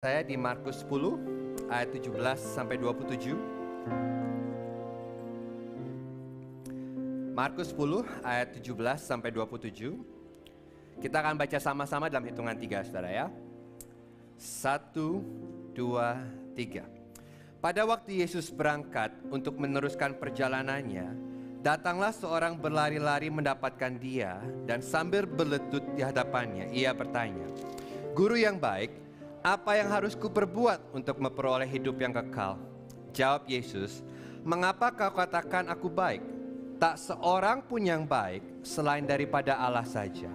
saya di Markus 10 ayat 17 sampai 27. Markus 10 ayat 17 sampai 27. Kita akan baca sama-sama dalam hitungan tiga, saudara ya. Satu, dua, tiga. Pada waktu Yesus berangkat untuk meneruskan perjalanannya, datanglah seorang berlari-lari mendapatkan dia dan sambil berlutut di hadapannya, ia bertanya, Guru yang baik, apa yang harus kuperbuat untuk memperoleh hidup yang kekal? Jawab Yesus, mengapa kau katakan aku baik? Tak seorang pun yang baik selain daripada Allah saja.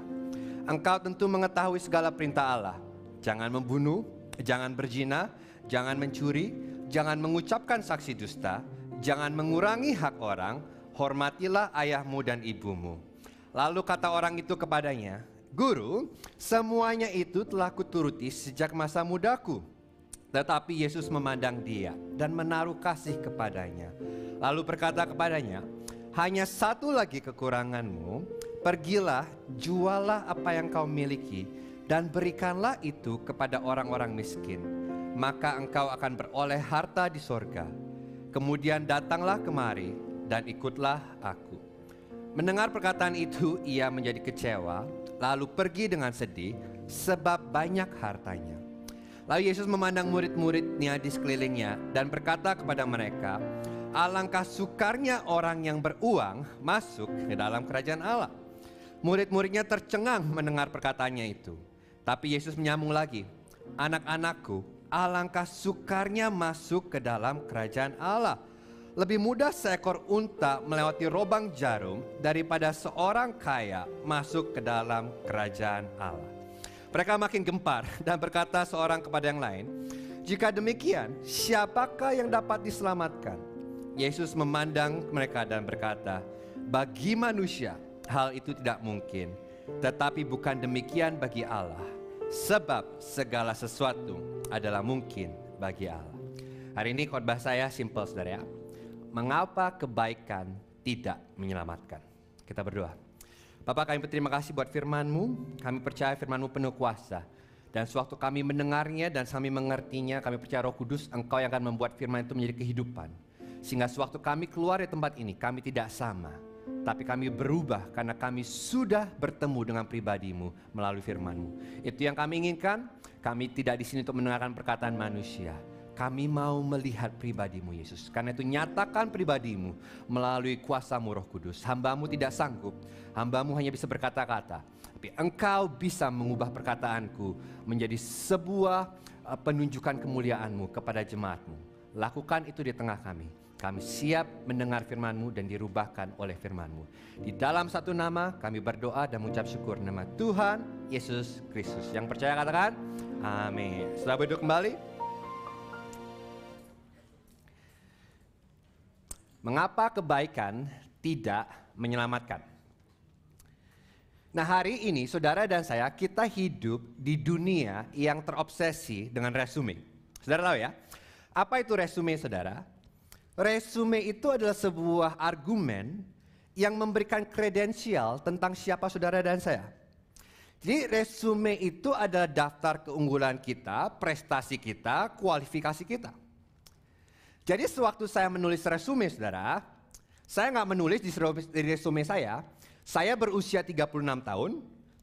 Engkau tentu mengetahui segala perintah Allah. Jangan membunuh, jangan berzina, jangan mencuri, jangan mengucapkan saksi dusta, jangan mengurangi hak orang, hormatilah ayahmu dan ibumu. Lalu kata orang itu kepadanya, Guru, semuanya itu telah kuturuti sejak masa mudaku. Tetapi Yesus memandang dia dan menaruh kasih kepadanya. Lalu berkata kepadanya, hanya satu lagi kekuranganmu, pergilah, jualah apa yang kau miliki, dan berikanlah itu kepada orang-orang miskin. Maka engkau akan beroleh harta di sorga. Kemudian datanglah kemari dan ikutlah aku. Mendengar perkataan itu, ia menjadi kecewa lalu pergi dengan sedih sebab banyak hartanya. Lalu Yesus memandang murid-muridnya di sekelilingnya dan berkata kepada mereka, "Alangkah sukarnya orang yang beruang masuk ke dalam kerajaan Allah." Murid-muridnya tercengang mendengar perkataannya itu. Tapi Yesus menyambung lagi, "Anak-anakku, alangkah sukarnya masuk ke dalam kerajaan Allah." Lebih mudah seekor unta melewati robang jarum daripada seorang kaya masuk ke dalam kerajaan Allah. Mereka makin gempar dan berkata seorang kepada yang lain, "Jika demikian, siapakah yang dapat diselamatkan?" Yesus memandang mereka dan berkata, "Bagi manusia hal itu tidak mungkin, tetapi bukan demikian bagi Allah, sebab segala sesuatu adalah mungkin bagi Allah." Hari ini khotbah saya simpel saudara ya mengapa kebaikan tidak menyelamatkan. Kita berdoa. Bapa kami berterima kasih buat firmanMu. Kami percaya firmanMu penuh kuasa. Dan sewaktu kami mendengarnya dan kami mengertinya, kami percaya roh kudus engkau yang akan membuat firman itu menjadi kehidupan. Sehingga sewaktu kami keluar dari tempat ini, kami tidak sama. Tapi kami berubah karena kami sudah bertemu dengan pribadimu melalui firmanmu. Itu yang kami inginkan. Kami tidak di sini untuk mendengarkan perkataan manusia kami mau melihat pribadimu Yesus. Karena itu nyatakan pribadimu melalui kuasamu roh kudus. Hambamu tidak sanggup. Hambamu hanya bisa berkata-kata. Tapi engkau bisa mengubah perkataanku menjadi sebuah eh, penunjukan kemuliaanmu kepada jemaatmu. Lakukan itu di tengah kami. Kami siap mendengar firmanmu dan dirubahkan oleh firmanmu. Di dalam satu nama kami berdoa dan mengucap syukur nama Tuhan Yesus Kristus. Yang percaya katakan amin. Setelah berdoa kembali. Mengapa kebaikan tidak menyelamatkan? Nah, hari ini saudara dan saya kita hidup di dunia yang terobsesi dengan resume. Saudara tahu ya? Apa itu resume, saudara? Resume itu adalah sebuah argumen yang memberikan kredensial tentang siapa saudara dan saya. Jadi resume itu adalah daftar keunggulan kita, prestasi kita, kualifikasi kita. Jadi sewaktu saya menulis resume saudara, saya nggak menulis di resume saya, saya berusia 36 tahun,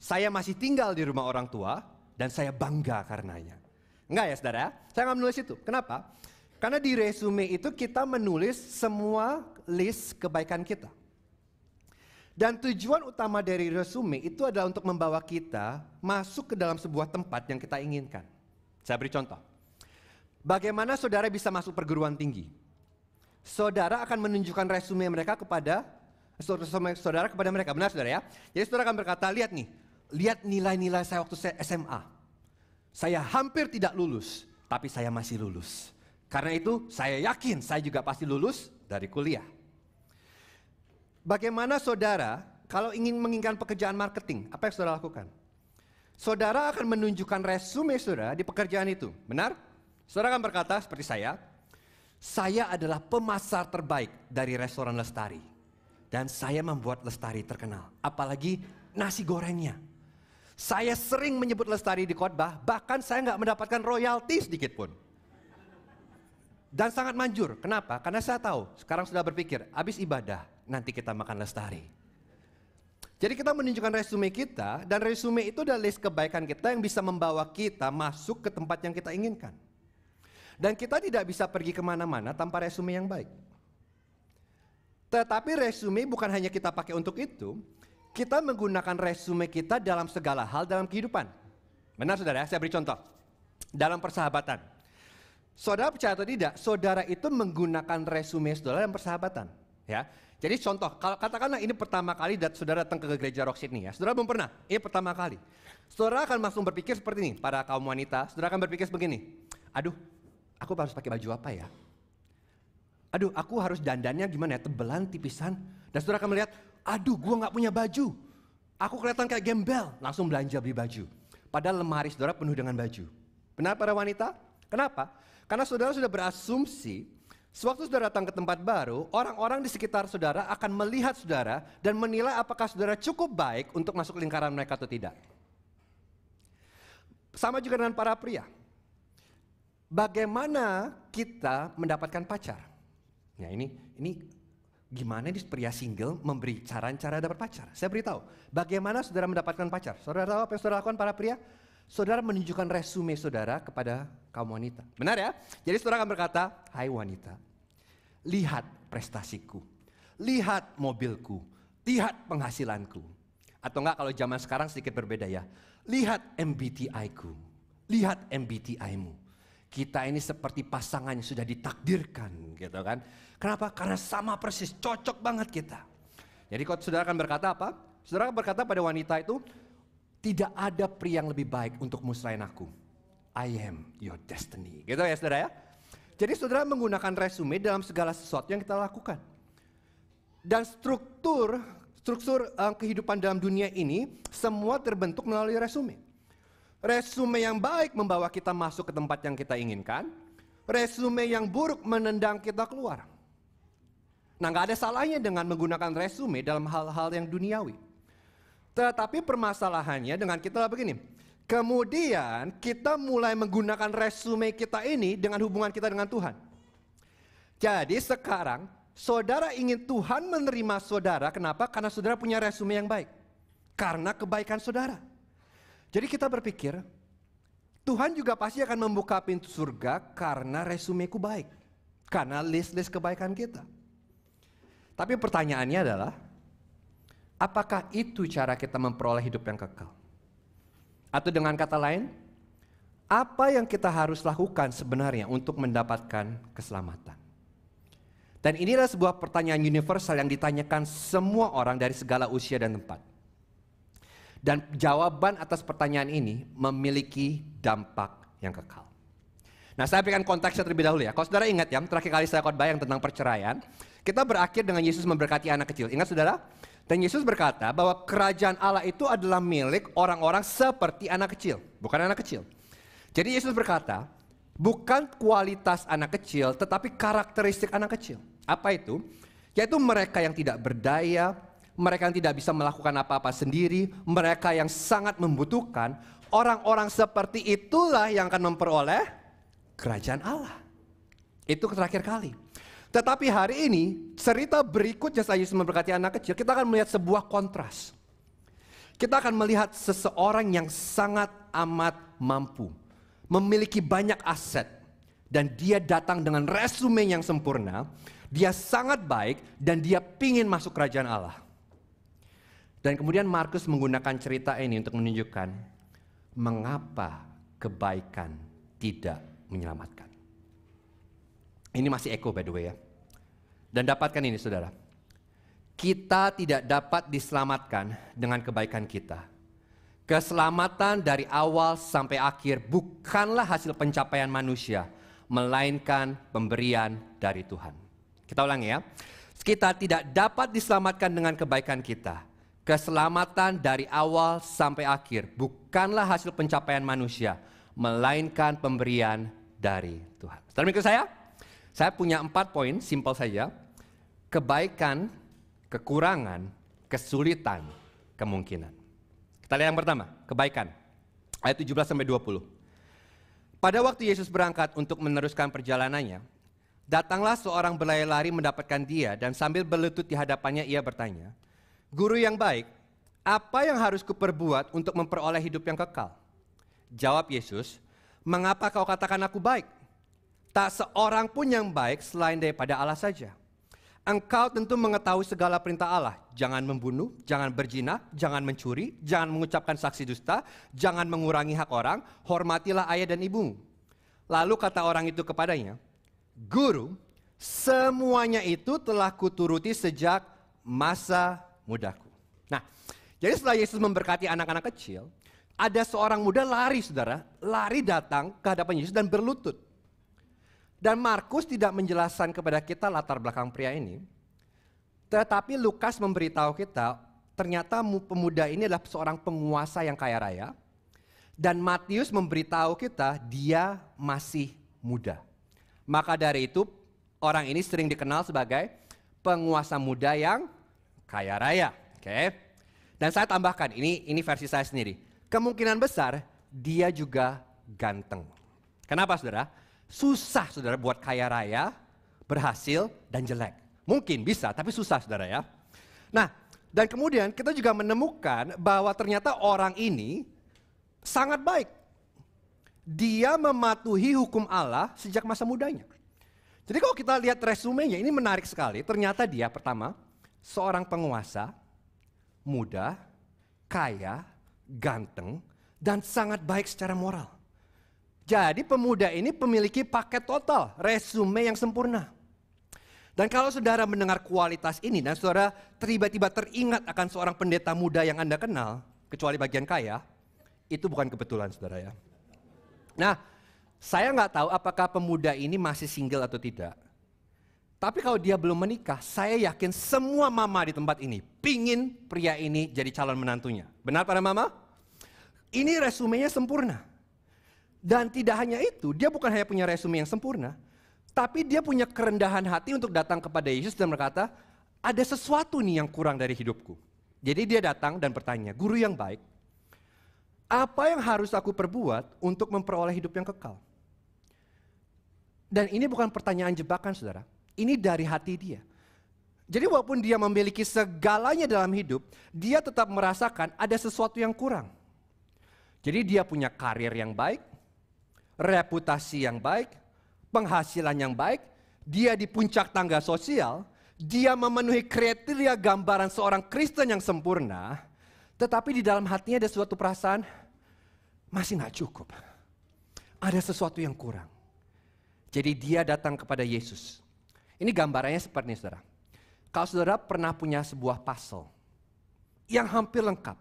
saya masih tinggal di rumah orang tua, dan saya bangga karenanya. Enggak ya saudara, saya nggak menulis itu. Kenapa? Karena di resume itu kita menulis semua list kebaikan kita. Dan tujuan utama dari resume itu adalah untuk membawa kita masuk ke dalam sebuah tempat yang kita inginkan. Saya beri contoh. Bagaimana saudara bisa masuk perguruan tinggi? Saudara akan menunjukkan resume mereka kepada saudara kepada mereka, benar saudara ya? Jadi saudara akan berkata, lihat nih, lihat nilai-nilai saya waktu saya SMA. Saya hampir tidak lulus, tapi saya masih lulus. Karena itu saya yakin saya juga pasti lulus dari kuliah. Bagaimana saudara kalau ingin menginginkan pekerjaan marketing, apa yang saudara lakukan? Saudara akan menunjukkan resume saudara di pekerjaan itu, benar? Saudara akan berkata seperti saya, saya adalah pemasar terbaik dari restoran Lestari. Dan saya membuat Lestari terkenal, apalagi nasi gorengnya. Saya sering menyebut Lestari di khotbah, bahkan saya nggak mendapatkan royalti sedikit pun. Dan sangat manjur, kenapa? Karena saya tahu, sekarang sudah berpikir, habis ibadah, nanti kita makan Lestari. Jadi kita menunjukkan resume kita, dan resume itu adalah list kebaikan kita yang bisa membawa kita masuk ke tempat yang kita inginkan. Dan kita tidak bisa pergi kemana-mana tanpa resume yang baik. Tetapi resume bukan hanya kita pakai untuk itu, kita menggunakan resume kita dalam segala hal dalam kehidupan. Benar saudara, saya beri contoh. Dalam persahabatan. Saudara percaya atau tidak, saudara itu menggunakan resume saudara dalam persahabatan. Ya, jadi contoh, kalau katakanlah ini pertama kali dat saudara datang ke gereja Rock Sydney ya, saudara belum pernah, ini pertama kali. Saudara akan langsung berpikir seperti ini, para kaum wanita, saudara akan berpikir begini, aduh aku harus pakai baju apa ya? Aduh, aku harus dandannya gimana ya? Tebelan, tipisan. Dan saudara akan melihat, aduh gue gak punya baju. Aku kelihatan kayak gembel. Langsung belanja beli baju. Padahal lemari saudara penuh dengan baju. Benar para wanita? Kenapa? Karena saudara sudah berasumsi Sewaktu saudara datang ke tempat baru, orang-orang di sekitar saudara akan melihat saudara dan menilai apakah saudara cukup baik untuk masuk lingkaran mereka atau tidak. Sama juga dengan para pria bagaimana kita mendapatkan pacar? Ya ini ini gimana nih pria single memberi cara-cara dapat pacar? Saya beritahu, bagaimana saudara mendapatkan pacar? Saudara tahu apa yang saudara lakukan para pria? Saudara menunjukkan resume saudara kepada kaum wanita. Benar ya? Jadi saudara akan berkata, hai wanita, lihat prestasiku, lihat mobilku, lihat penghasilanku. Atau enggak kalau zaman sekarang sedikit berbeda ya, lihat MBTI ku, lihat MBTI mu kita ini seperti pasangan yang sudah ditakdirkan gitu kan. Kenapa? Karena sama persis, cocok banget kita. Jadi kalau saudara akan berkata apa? Saudara akan berkata pada wanita itu, tidak ada pria yang lebih baik untuk musrahin aku. I am your destiny. Gitu ya saudara ya. Jadi saudara menggunakan resume dalam segala sesuatu yang kita lakukan. Dan struktur struktur eh, kehidupan dalam dunia ini semua terbentuk melalui resume. Resume yang baik membawa kita masuk ke tempat yang kita inginkan. Resume yang buruk menendang kita keluar. Nah nggak ada salahnya dengan menggunakan resume dalam hal-hal yang duniawi. Tetapi permasalahannya dengan kita begini. Kemudian kita mulai menggunakan resume kita ini dengan hubungan kita dengan Tuhan. Jadi sekarang saudara ingin Tuhan menerima saudara. Kenapa? Karena saudara punya resume yang baik. Karena kebaikan saudara. Jadi kita berpikir, Tuhan juga pasti akan membuka pintu surga karena resumeku baik. Karena list-list kebaikan kita. Tapi pertanyaannya adalah, apakah itu cara kita memperoleh hidup yang kekal? Atau dengan kata lain, apa yang kita harus lakukan sebenarnya untuk mendapatkan keselamatan? Dan inilah sebuah pertanyaan universal yang ditanyakan semua orang dari segala usia dan tempat. Dan jawaban atas pertanyaan ini memiliki dampak yang kekal. Nah saya berikan konteksnya terlebih dahulu ya. Kalau saudara ingat ya, terakhir kali saya khotbah yang tentang perceraian, kita berakhir dengan Yesus memberkati anak kecil. Ingat saudara? Dan Yesus berkata bahwa kerajaan Allah itu adalah milik orang-orang seperti anak kecil, bukan anak kecil. Jadi Yesus berkata, bukan kualitas anak kecil, tetapi karakteristik anak kecil. Apa itu? Yaitu mereka yang tidak berdaya, mereka yang tidak bisa melakukan apa-apa sendiri, mereka yang sangat membutuhkan, orang-orang seperti itulah yang akan memperoleh kerajaan Allah. Itu terakhir kali. Tetapi hari ini cerita berikutnya saya memberkati anak kecil, kita akan melihat sebuah kontras. Kita akan melihat seseorang yang sangat amat mampu, memiliki banyak aset, dan dia datang dengan resume yang sempurna, dia sangat baik dan dia pingin masuk kerajaan Allah. Dan kemudian Markus menggunakan cerita ini untuk menunjukkan mengapa kebaikan tidak menyelamatkan. Ini masih echo by the way ya. Dan dapatkan ini saudara. Kita tidak dapat diselamatkan dengan kebaikan kita. Keselamatan dari awal sampai akhir bukanlah hasil pencapaian manusia, melainkan pemberian dari Tuhan. Kita ulangi ya. Kita tidak dapat diselamatkan dengan kebaikan kita Keselamatan dari awal sampai akhir bukanlah hasil pencapaian manusia, melainkan pemberian dari Tuhan. Terima kasih saya, saya punya empat poin, simpel saja. Kebaikan, kekurangan, kesulitan, kemungkinan. Kita lihat yang pertama, kebaikan. Ayat 17 sampai 20. Pada waktu Yesus berangkat untuk meneruskan perjalanannya, datanglah seorang berlari-lari mendapatkan dia dan sambil berlutut di hadapannya ia bertanya, Guru yang baik, apa yang harus kuperbuat untuk memperoleh hidup yang kekal? Jawab Yesus, mengapa kau katakan aku baik? Tak seorang pun yang baik selain daripada Allah saja. Engkau tentu mengetahui segala perintah Allah. Jangan membunuh, jangan berjinah, jangan mencuri, jangan mengucapkan saksi dusta, jangan mengurangi hak orang, hormatilah ayah dan ibumu. Lalu kata orang itu kepadanya, Guru, semuanya itu telah kuturuti sejak masa mudaku. Nah, jadi setelah Yesus memberkati anak-anak kecil, ada seorang muda lari saudara, lari datang ke hadapan Yesus dan berlutut. Dan Markus tidak menjelaskan kepada kita latar belakang pria ini, tetapi Lukas memberitahu kita ternyata pemuda ini adalah seorang penguasa yang kaya raya, dan Matius memberitahu kita dia masih muda. Maka dari itu orang ini sering dikenal sebagai penguasa muda yang kaya raya. Oke. Dan saya tambahkan, ini ini versi saya sendiri. Kemungkinan besar dia juga ganteng. Kenapa saudara? Susah saudara buat kaya raya, berhasil, dan jelek. Mungkin bisa, tapi susah saudara ya. Nah, dan kemudian kita juga menemukan bahwa ternyata orang ini sangat baik. Dia mematuhi hukum Allah sejak masa mudanya. Jadi kalau kita lihat resumenya, ini menarik sekali. Ternyata dia pertama, seorang penguasa, muda, kaya, ganteng, dan sangat baik secara moral. Jadi pemuda ini memiliki paket total, resume yang sempurna. Dan kalau saudara mendengar kualitas ini dan saudara tiba-tiba teringat akan seorang pendeta muda yang Anda kenal, kecuali bagian kaya, itu bukan kebetulan saudara ya. Nah, saya nggak tahu apakah pemuda ini masih single atau tidak. Tapi kalau dia belum menikah, saya yakin semua mama di tempat ini pingin pria ini jadi calon menantunya. Benar para mama? Ini resumenya sempurna. Dan tidak hanya itu, dia bukan hanya punya resume yang sempurna, tapi dia punya kerendahan hati untuk datang kepada Yesus dan berkata, ada sesuatu nih yang kurang dari hidupku. Jadi dia datang dan bertanya, guru yang baik, apa yang harus aku perbuat untuk memperoleh hidup yang kekal? Dan ini bukan pertanyaan jebakan saudara. Ini dari hati dia. Jadi walaupun dia memiliki segalanya dalam hidup, dia tetap merasakan ada sesuatu yang kurang. Jadi dia punya karir yang baik, reputasi yang baik, penghasilan yang baik, dia di puncak tangga sosial, dia memenuhi kriteria gambaran seorang Kristen yang sempurna, tetapi di dalam hatinya ada suatu perasaan masih nggak cukup. Ada sesuatu yang kurang. Jadi dia datang kepada Yesus. Ini gambarannya seperti ini saudara. Kalau saudara pernah punya sebuah puzzle yang hampir lengkap,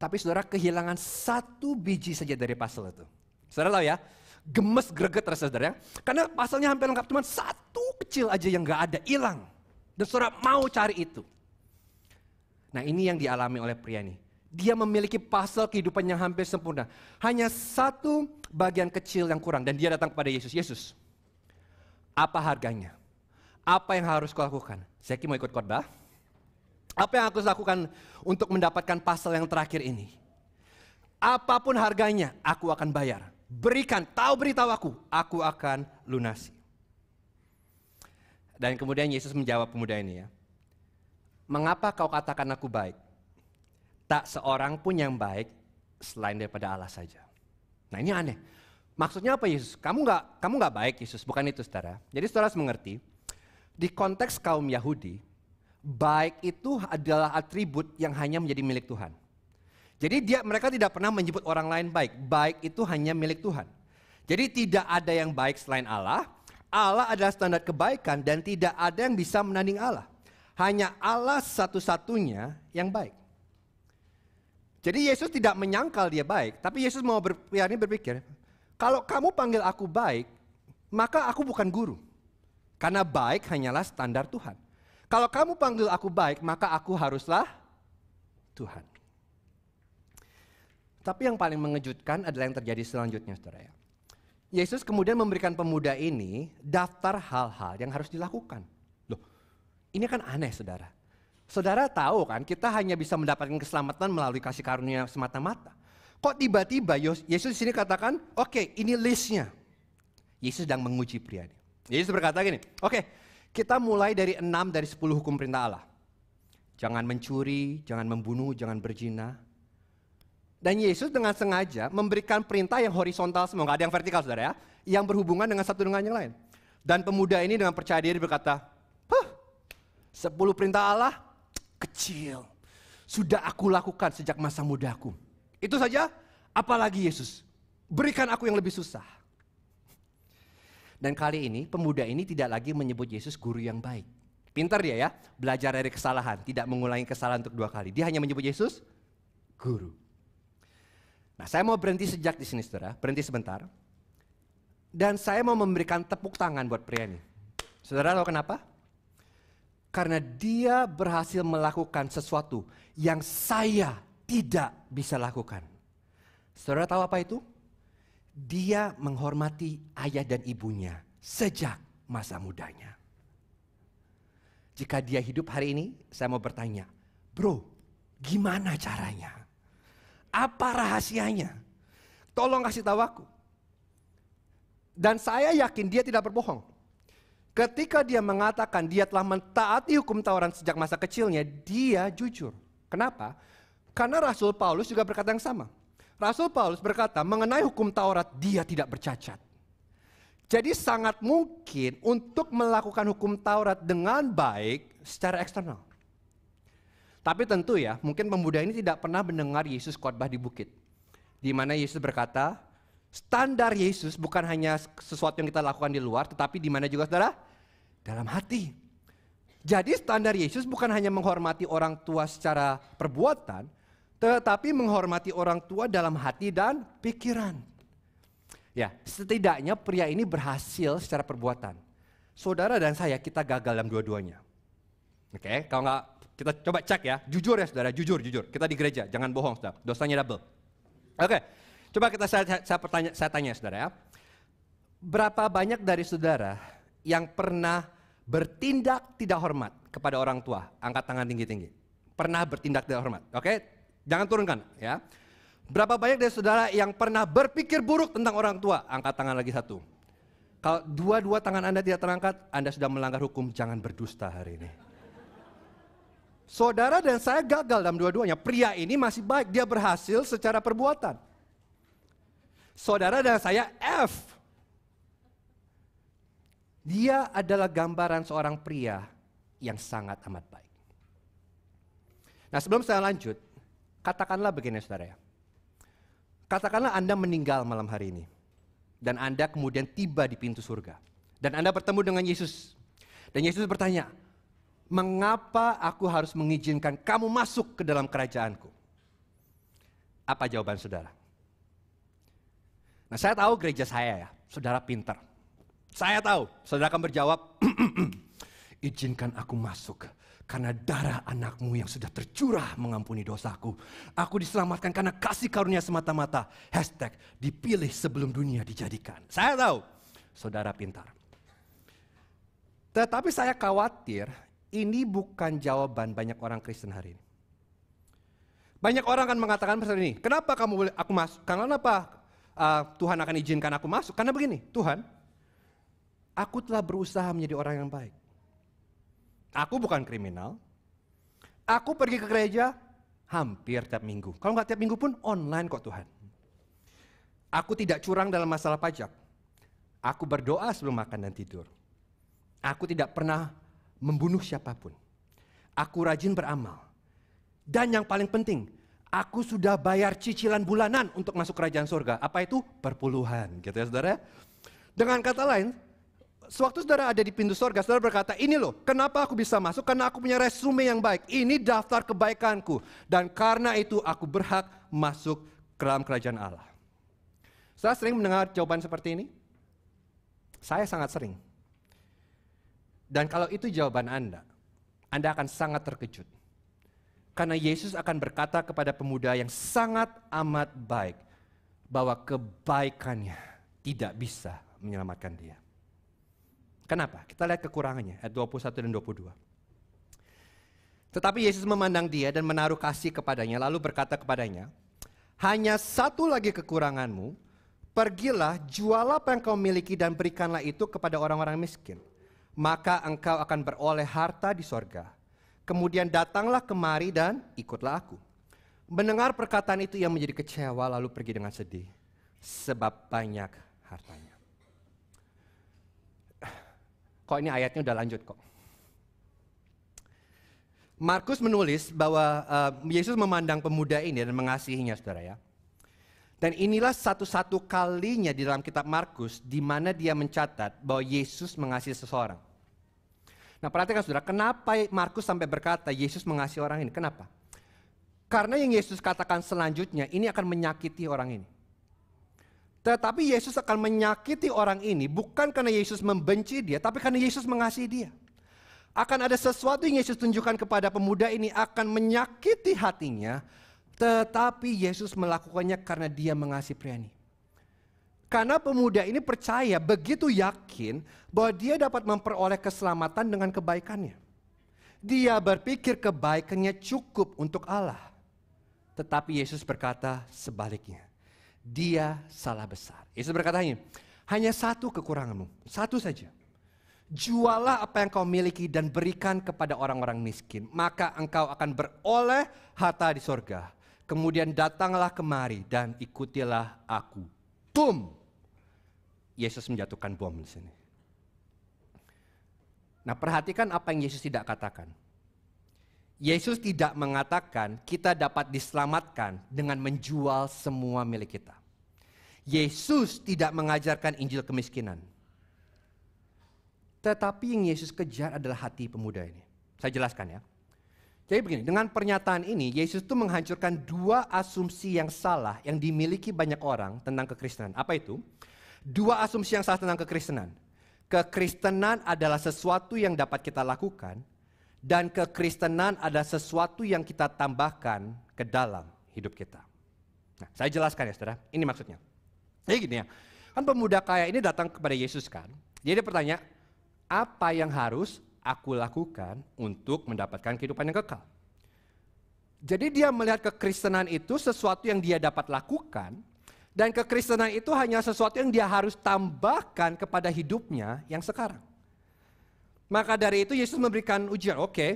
tapi saudara kehilangan satu biji saja dari puzzle itu. Saudara tahu ya, gemes greget rasa saudara ya. Karena puzzle-nya hampir lengkap, cuma satu kecil aja yang gak ada, hilang. Dan saudara mau cari itu. Nah ini yang dialami oleh pria ini. Dia memiliki pasal kehidupan yang hampir sempurna. Hanya satu bagian kecil yang kurang. Dan dia datang kepada Yesus. Yesus, apa harganya? Apa yang harus kau lakukan? Zeki mau ikut khotbah? Apa yang aku lakukan untuk mendapatkan pasal yang terakhir ini? Apapun harganya, aku akan bayar. Berikan, tahu beritahu aku, aku akan lunasi. Dan kemudian Yesus menjawab pemuda ini ya. Mengapa kau katakan aku baik? Tak seorang pun yang baik selain daripada Allah saja. Nah ini aneh. Maksudnya apa Yesus? Kamu nggak kamu nggak baik Yesus, bukan itu saudara. Jadi saudara harus mengerti, di konteks kaum Yahudi, baik itu adalah atribut yang hanya menjadi milik Tuhan. Jadi dia mereka tidak pernah menyebut orang lain baik. Baik itu hanya milik Tuhan. Jadi tidak ada yang baik selain Allah. Allah adalah standar kebaikan dan tidak ada yang bisa menanding Allah. Hanya Allah satu-satunya yang baik. Jadi Yesus tidak menyangkal dia baik, tapi Yesus mau ber, ini berpikir, kalau kamu panggil aku baik, maka aku bukan guru. Karena baik hanyalah standar Tuhan. Kalau kamu panggil aku baik, maka aku haruslah Tuhan. Tapi yang paling mengejutkan adalah yang terjadi selanjutnya, saudara ya. Yesus kemudian memberikan pemuda ini daftar hal-hal yang harus dilakukan. Loh, ini kan aneh, saudara. Saudara tahu kan, kita hanya bisa mendapatkan keselamatan melalui kasih karunia semata-mata. Kok tiba-tiba Yesus di sini katakan, oke, okay, ini listnya. Yesus sedang menguji pria ini. Yesus berkata gini, oke, okay, kita mulai dari enam dari sepuluh hukum perintah Allah. Jangan mencuri, jangan membunuh, jangan berzina. Dan Yesus dengan sengaja memberikan perintah yang horizontal semua, nggak ada yang vertikal saudara ya, yang berhubungan dengan satu dengan yang lain. Dan pemuda ini dengan percaya diri berkata, huh, sepuluh perintah Allah kecil, sudah aku lakukan sejak masa mudaku. Itu saja, apalagi Yesus, berikan aku yang lebih susah. Dan kali ini pemuda ini tidak lagi menyebut Yesus guru yang baik. Pintar dia ya, belajar dari kesalahan, tidak mengulangi kesalahan untuk dua kali. Dia hanya menyebut Yesus guru. Nah, saya mau berhenti sejak di sini, saudara. Berhenti sebentar. Dan saya mau memberikan tepuk tangan buat pria ini. Saudara tahu kenapa? Karena dia berhasil melakukan sesuatu yang saya tidak bisa lakukan. Saudara tahu apa itu? dia menghormati ayah dan ibunya sejak masa mudanya. Jika dia hidup hari ini, saya mau bertanya, bro, gimana caranya? Apa rahasianya? Tolong kasih tahu aku. Dan saya yakin dia tidak berbohong. Ketika dia mengatakan dia telah mentaati hukum Taurat sejak masa kecilnya, dia jujur. Kenapa? Karena Rasul Paulus juga berkata yang sama. Rasul Paulus berkata mengenai hukum Taurat dia tidak bercacat. Jadi sangat mungkin untuk melakukan hukum Taurat dengan baik secara eksternal. Tapi tentu ya, mungkin pemuda ini tidak pernah mendengar Yesus khotbah di bukit. Di mana Yesus berkata, standar Yesus bukan hanya sesuatu yang kita lakukan di luar, tetapi di mana juga saudara? Dalam hati. Jadi standar Yesus bukan hanya menghormati orang tua secara perbuatan, tetapi menghormati orang tua dalam hati dan pikiran. Ya, setidaknya pria ini berhasil secara perbuatan. Saudara dan saya kita gagal dalam dua-duanya. Oke, okay? kalau nggak kita coba cek ya, jujur ya saudara, jujur, jujur. Kita di gereja, jangan bohong saudara, dosanya double. Oke, okay. coba kita saya, saya, pertanya, saya tanya saudara ya. Berapa banyak dari saudara yang pernah bertindak tidak hormat kepada orang tua? Angkat tangan tinggi-tinggi. Pernah bertindak tidak hormat, oke? Okay? Jangan turunkan ya. Berapa banyak dari saudara yang pernah berpikir buruk tentang orang tua? Angkat tangan lagi satu. Kalau dua-dua tangan Anda tidak terangkat, Anda sudah melanggar hukum. Jangan berdusta hari ini. Saudara dan saya gagal dalam dua-duanya. Pria ini masih baik, dia berhasil secara perbuatan. Saudara dan saya F. Dia adalah gambaran seorang pria yang sangat amat baik. Nah sebelum saya lanjut, Katakanlah begini saudara ya. Katakanlah Anda meninggal malam hari ini. Dan Anda kemudian tiba di pintu surga. Dan Anda bertemu dengan Yesus. Dan Yesus bertanya, mengapa aku harus mengizinkan kamu masuk ke dalam kerajaanku? Apa jawaban saudara? Nah saya tahu gereja saya ya, saudara pinter. Saya tahu, saudara akan berjawab, izinkan aku masuk karena darah anakmu yang sudah tercurah mengampuni dosaku. Aku diselamatkan karena kasih karunia semata-mata. Hashtag dipilih sebelum dunia dijadikan. Saya tahu, saudara pintar. Tetapi saya khawatir ini bukan jawaban banyak orang Kristen hari ini. Banyak orang akan mengatakan seperti ini, kenapa kamu boleh aku masuk? Karena apa uh, ah, Tuhan akan izinkan aku masuk? Karena begini, Tuhan, aku telah berusaha menjadi orang yang baik. Aku bukan kriminal. Aku pergi ke gereja hampir tiap minggu. Kalau nggak tiap minggu pun online kok Tuhan. Aku tidak curang dalam masalah pajak. Aku berdoa sebelum makan dan tidur. Aku tidak pernah membunuh siapapun. Aku rajin beramal. Dan yang paling penting, aku sudah bayar cicilan bulanan untuk masuk kerajaan surga. Apa itu? Perpuluhan, gitu ya saudara. Dengan kata lain, sewaktu saudara ada di pintu sorga, saudara berkata, ini loh, kenapa aku bisa masuk? Karena aku punya resume yang baik. Ini daftar kebaikanku. Dan karena itu aku berhak masuk ke dalam kerajaan Allah. Saya sering mendengar jawaban seperti ini? Saya sangat sering. Dan kalau itu jawaban Anda, Anda akan sangat terkejut. Karena Yesus akan berkata kepada pemuda yang sangat amat baik, bahwa kebaikannya tidak bisa menyelamatkan dia. Kenapa? Kita lihat kekurangannya, ayat 21 dan 22. Tetapi Yesus memandang dia dan menaruh kasih kepadanya, lalu berkata kepadanya, hanya satu lagi kekuranganmu, pergilah, jual apa yang kau miliki dan berikanlah itu kepada orang-orang miskin. Maka engkau akan beroleh harta di sorga. Kemudian datanglah kemari dan ikutlah aku. Mendengar perkataan itu ia menjadi kecewa lalu pergi dengan sedih. Sebab banyak hartanya. Kok ini ayatnya udah lanjut kok. Markus menulis bahwa uh, Yesus memandang pemuda ini dan mengasihinya, saudara ya. Dan inilah satu-satu kalinya di dalam kitab Markus di mana dia mencatat bahwa Yesus mengasihi seseorang. Nah perhatikan saudara, kenapa Markus sampai berkata Yesus mengasihi orang ini? Kenapa? Karena yang Yesus katakan selanjutnya ini akan menyakiti orang ini. Tetapi Yesus akan menyakiti orang ini bukan karena Yesus membenci dia, tapi karena Yesus mengasihi dia. Akan ada sesuatu yang Yesus tunjukkan kepada pemuda ini akan menyakiti hatinya, tetapi Yesus melakukannya karena dia mengasihi pria ini. Karena pemuda ini percaya begitu yakin bahwa dia dapat memperoleh keselamatan dengan kebaikannya. Dia berpikir kebaikannya cukup untuk Allah. Tetapi Yesus berkata sebaliknya dia salah besar. Yesus berkata ini, hanya satu kekuranganmu, satu saja. Jualah apa yang kau miliki dan berikan kepada orang-orang miskin, maka engkau akan beroleh harta di sorga. Kemudian datanglah kemari dan ikutilah aku. Boom! Yesus menjatuhkan bom di sini. Nah perhatikan apa yang Yesus tidak katakan. Yesus tidak mengatakan kita dapat diselamatkan dengan menjual semua milik kita. Yesus tidak mengajarkan Injil kemiskinan. Tetapi yang Yesus kejar adalah hati pemuda ini. Saya jelaskan ya. Jadi begini, dengan pernyataan ini Yesus itu menghancurkan dua asumsi yang salah yang dimiliki banyak orang tentang kekristenan. Apa itu? Dua asumsi yang salah tentang kekristenan. Kekristenan adalah sesuatu yang dapat kita lakukan dan kekristenan ada sesuatu yang kita tambahkan ke dalam hidup kita. Nah, saya jelaskan ya saudara, ini maksudnya. Jadi gini ya, kan pemuda kaya ini datang kepada Yesus kan, jadi dia bertanya, apa yang harus aku lakukan untuk mendapatkan kehidupan yang kekal? Jadi dia melihat kekristenan itu sesuatu yang dia dapat lakukan, dan kekristenan itu hanya sesuatu yang dia harus tambahkan kepada hidupnya yang sekarang. Maka dari itu Yesus memberikan ujian, oke, okay,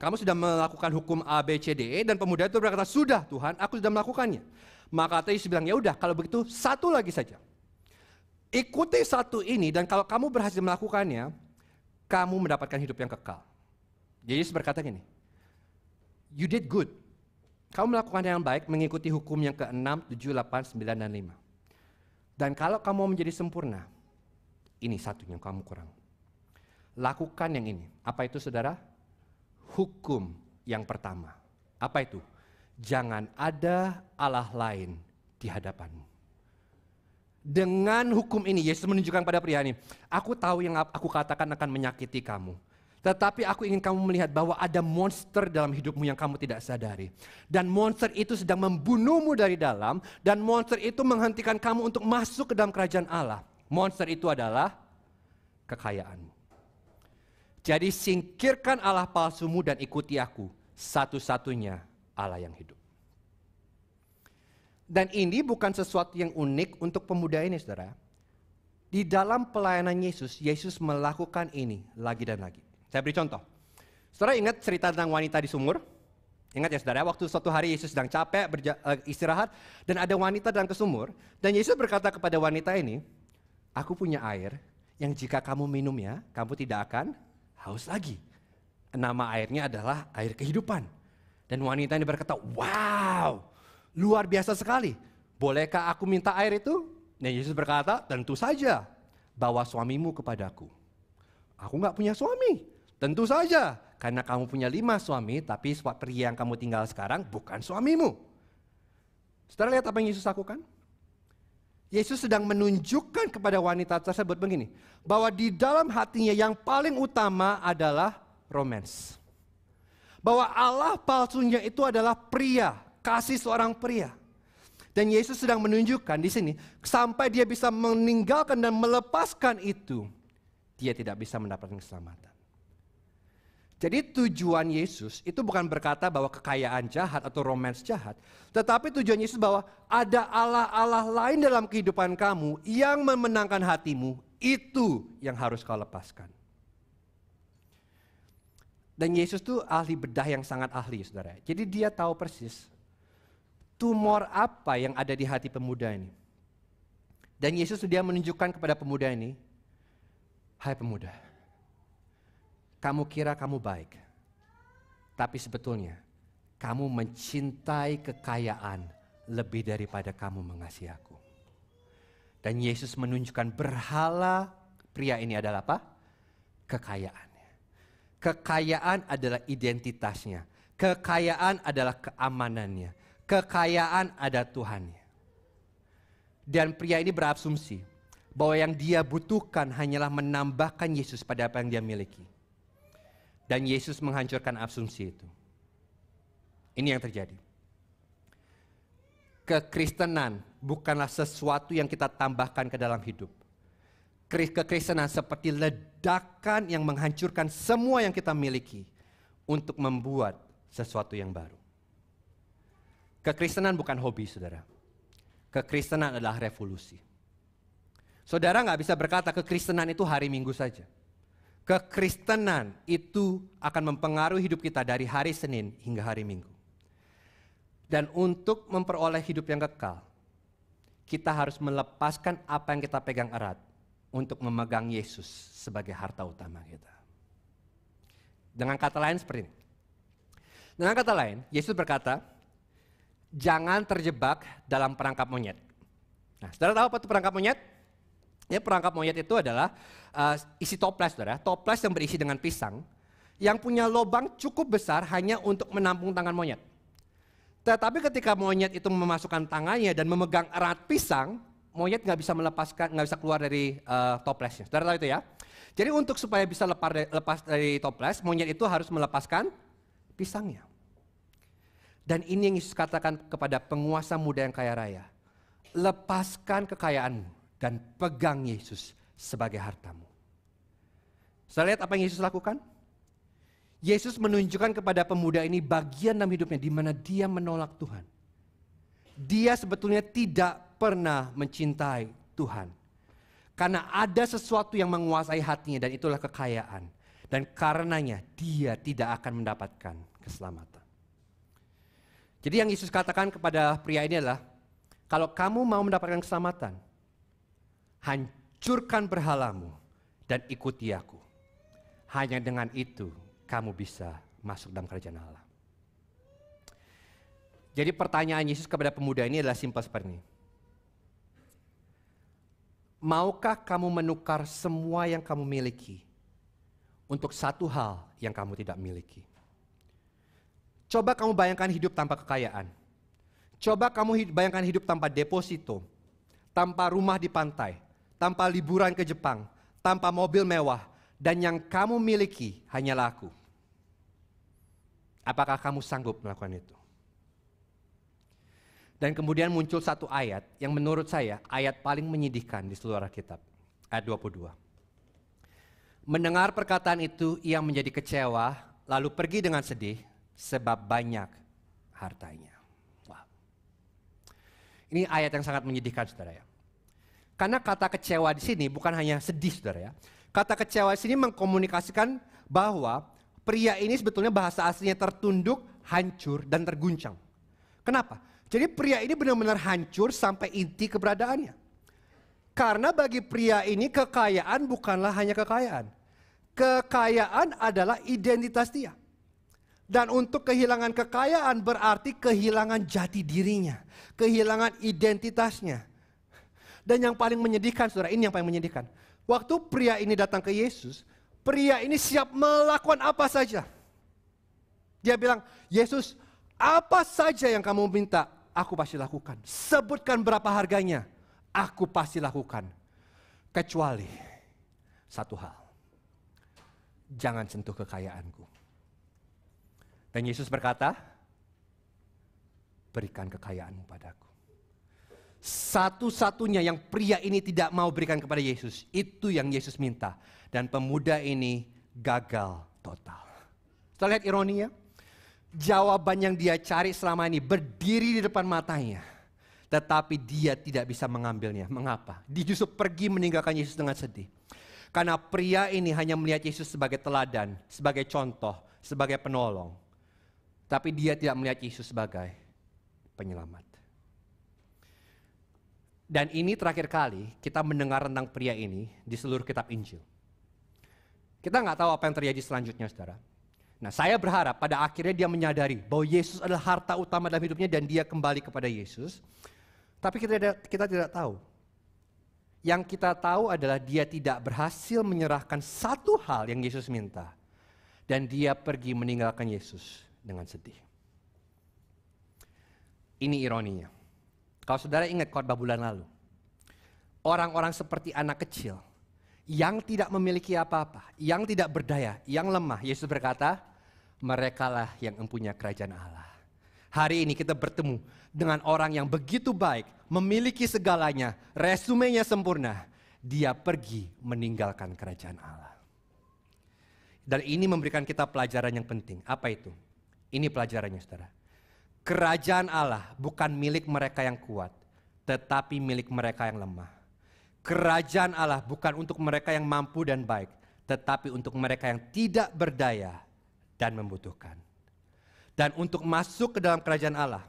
kamu sudah melakukan hukum A, B, C, D, E, dan pemuda itu berkata, sudah Tuhan, aku sudah melakukannya. Maka Yesus bilang, ya udah, kalau begitu satu lagi saja. Ikuti satu ini, dan kalau kamu berhasil melakukannya, kamu mendapatkan hidup yang kekal. Yesus berkata gini, you did good. Kamu melakukan yang baik mengikuti hukum yang ke-6, 7, 8, 9, dan 5. Dan kalau kamu menjadi sempurna, ini satunya yang kamu kurang lakukan yang ini. Apa itu saudara? Hukum yang pertama. Apa itu? Jangan ada Allah lain di hadapanmu. Dengan hukum ini, Yesus menunjukkan pada pria ini, aku tahu yang aku katakan akan menyakiti kamu. Tetapi aku ingin kamu melihat bahwa ada monster dalam hidupmu yang kamu tidak sadari. Dan monster itu sedang membunuhmu dari dalam. Dan monster itu menghentikan kamu untuk masuk ke dalam kerajaan Allah. Monster itu adalah kekayaanmu. Jadi singkirkan Allah palsumu dan ikuti aku, satu-satunya Allah yang hidup. Dan ini bukan sesuatu yang unik untuk pemuda ini saudara. Di dalam pelayanan Yesus, Yesus melakukan ini lagi dan lagi. Saya beri contoh. Saudara ingat cerita tentang wanita di sumur? Ingat ya saudara, waktu suatu hari Yesus sedang capek, berja- eh, istirahat, dan ada wanita dalam ke sumur. Dan Yesus berkata kepada wanita ini, aku punya air yang jika kamu minumnya, kamu tidak akan haus lagi. Nama airnya adalah air kehidupan. Dan wanita ini berkata, wow, luar biasa sekali. Bolehkah aku minta air itu? Dan Yesus berkata, tentu saja, bawa suamimu kepadaku. Aku nggak punya suami, tentu saja. Karena kamu punya lima suami, tapi pria yang kamu tinggal sekarang bukan suamimu. Setelah lihat apa yang Yesus lakukan? Yesus sedang menunjukkan kepada wanita tersebut begini, bahwa di dalam hatinya yang paling utama adalah romans. Bahwa Allah palsunya itu adalah pria, kasih seorang pria. Dan Yesus sedang menunjukkan di sini, sampai dia bisa meninggalkan dan melepaskan itu, dia tidak bisa mendapatkan keselamatan. Jadi tujuan Yesus itu bukan berkata bahwa kekayaan jahat atau romans jahat. Tetapi tujuan Yesus bahwa ada Allah-Allah lain dalam kehidupan kamu yang memenangkan hatimu. Itu yang harus kau lepaskan. Dan Yesus itu ahli bedah yang sangat ahli saudara. Jadi dia tahu persis tumor apa yang ada di hati pemuda ini. Dan Yesus dia menunjukkan kepada pemuda ini, hai pemuda, kamu kira kamu baik, tapi sebetulnya kamu mencintai kekayaan lebih daripada kamu mengasihi aku. Dan Yesus menunjukkan berhala pria ini adalah apa? Kekayaannya. Kekayaan adalah identitasnya. Kekayaan adalah keamanannya. Kekayaan ada Tuhannya. Dan pria ini berasumsi bahwa yang dia butuhkan hanyalah menambahkan Yesus pada apa yang dia miliki. Dan Yesus menghancurkan asumsi itu. Ini yang terjadi. Kekristenan bukanlah sesuatu yang kita tambahkan ke dalam hidup. Kekristenan seperti ledakan yang menghancurkan semua yang kita miliki untuk membuat sesuatu yang baru. Kekristenan bukan hobi, saudara. Kekristenan adalah revolusi. Saudara nggak bisa berkata kekristenan itu hari Minggu saja. Kekristenan itu akan mempengaruhi hidup kita dari hari Senin hingga hari Minggu. Dan untuk memperoleh hidup yang kekal, kita harus melepaskan apa yang kita pegang erat untuk memegang Yesus sebagai harta utama kita. Dengan kata lain seperti ini. Dengan kata lain, Yesus berkata, jangan terjebak dalam perangkap monyet. Nah, saudara tahu apa itu perangkap monyet? Ya perangkap monyet itu adalah uh, isi toples, saudara. Toples yang berisi dengan pisang, yang punya lubang cukup besar hanya untuk menampung tangan monyet. Tetapi ketika monyet itu memasukkan tangannya dan memegang erat pisang, monyet nggak bisa melepaskan, nggak bisa keluar dari uh, toplesnya. Saudara tahu itu ya? Jadi untuk supaya bisa lepas dari, lepas dari toples, monyet itu harus melepaskan pisangnya. Dan ini yang Yesus katakan kepada penguasa muda yang kaya raya. Lepaskan kekayaanmu dan pegang Yesus sebagai hartamu. Saya lihat apa yang Yesus lakukan. Yesus menunjukkan kepada pemuda ini bagian dalam hidupnya di mana dia menolak Tuhan. Dia sebetulnya tidak pernah mencintai Tuhan. Karena ada sesuatu yang menguasai hatinya dan itulah kekayaan. Dan karenanya dia tidak akan mendapatkan keselamatan. Jadi yang Yesus katakan kepada pria ini adalah, kalau kamu mau mendapatkan keselamatan, hancurkan berhalamu dan ikuti aku. Hanya dengan itu kamu bisa masuk dalam kerajaan Allah. Jadi pertanyaan Yesus kepada pemuda ini adalah simpel seperti ini. Maukah kamu menukar semua yang kamu miliki untuk satu hal yang kamu tidak miliki? Coba kamu bayangkan hidup tanpa kekayaan. Coba kamu bayangkan hidup tanpa deposito, tanpa rumah di pantai, tanpa liburan ke Jepang, tanpa mobil mewah, dan yang kamu miliki hanyalah aku. Apakah kamu sanggup melakukan itu? Dan kemudian muncul satu ayat yang menurut saya ayat paling menyedihkan di seluruh kitab. Ayat 22. Mendengar perkataan itu ia menjadi kecewa lalu pergi dengan sedih sebab banyak hartanya. Wow. Ini ayat yang sangat menyedihkan saudara ya. Karena kata kecewa di sini bukan hanya sedih saudara ya. Kata kecewa di sini mengkomunikasikan bahwa pria ini sebetulnya bahasa aslinya tertunduk, hancur, dan terguncang. Kenapa? Jadi pria ini benar-benar hancur sampai inti keberadaannya. Karena bagi pria ini kekayaan bukanlah hanya kekayaan. Kekayaan adalah identitas dia. Dan untuk kehilangan kekayaan berarti kehilangan jati dirinya, kehilangan identitasnya. Dan yang paling menyedihkan, saudara, ini yang paling menyedihkan. Waktu pria ini datang ke Yesus, pria ini siap melakukan apa saja. Dia bilang, Yesus, apa saja yang kamu minta, aku pasti lakukan. Sebutkan berapa harganya, aku pasti lakukan. Kecuali satu hal. Jangan sentuh kekayaanku. Dan Yesus berkata, berikan kekayaanmu padaku satu-satunya yang pria ini tidak mau berikan kepada Yesus. Itu yang Yesus minta. Dan pemuda ini gagal total. Kita lihat ironinya. Jawaban yang dia cari selama ini berdiri di depan matanya. Tetapi dia tidak bisa mengambilnya. Mengapa? Dia justru pergi meninggalkan Yesus dengan sedih. Karena pria ini hanya melihat Yesus sebagai teladan, sebagai contoh, sebagai penolong. Tapi dia tidak melihat Yesus sebagai penyelamat. Dan ini terakhir kali kita mendengar tentang pria ini di seluruh kitab Injil. Kita nggak tahu apa yang terjadi selanjutnya, saudara. Nah, saya berharap pada akhirnya dia menyadari bahwa Yesus adalah harta utama dalam hidupnya dan dia kembali kepada Yesus. Tapi kita tidak, kita tidak tahu. Yang kita tahu adalah dia tidak berhasil menyerahkan satu hal yang Yesus minta. Dan dia pergi meninggalkan Yesus dengan sedih. Ini ironinya. Kalau saudara ingat khotbah bulan lalu, orang-orang seperti anak kecil yang tidak memiliki apa-apa, yang tidak berdaya, yang lemah, Yesus berkata, merekalah yang mempunyai kerajaan Allah. Hari ini kita bertemu dengan orang yang begitu baik, memiliki segalanya, resumenya sempurna. Dia pergi meninggalkan kerajaan Allah. Dan ini memberikan kita pelajaran yang penting. Apa itu? Ini pelajarannya saudara Kerajaan Allah bukan milik mereka yang kuat, tetapi milik mereka yang lemah. Kerajaan Allah bukan untuk mereka yang mampu dan baik, tetapi untuk mereka yang tidak berdaya dan membutuhkan. Dan untuk masuk ke dalam kerajaan Allah,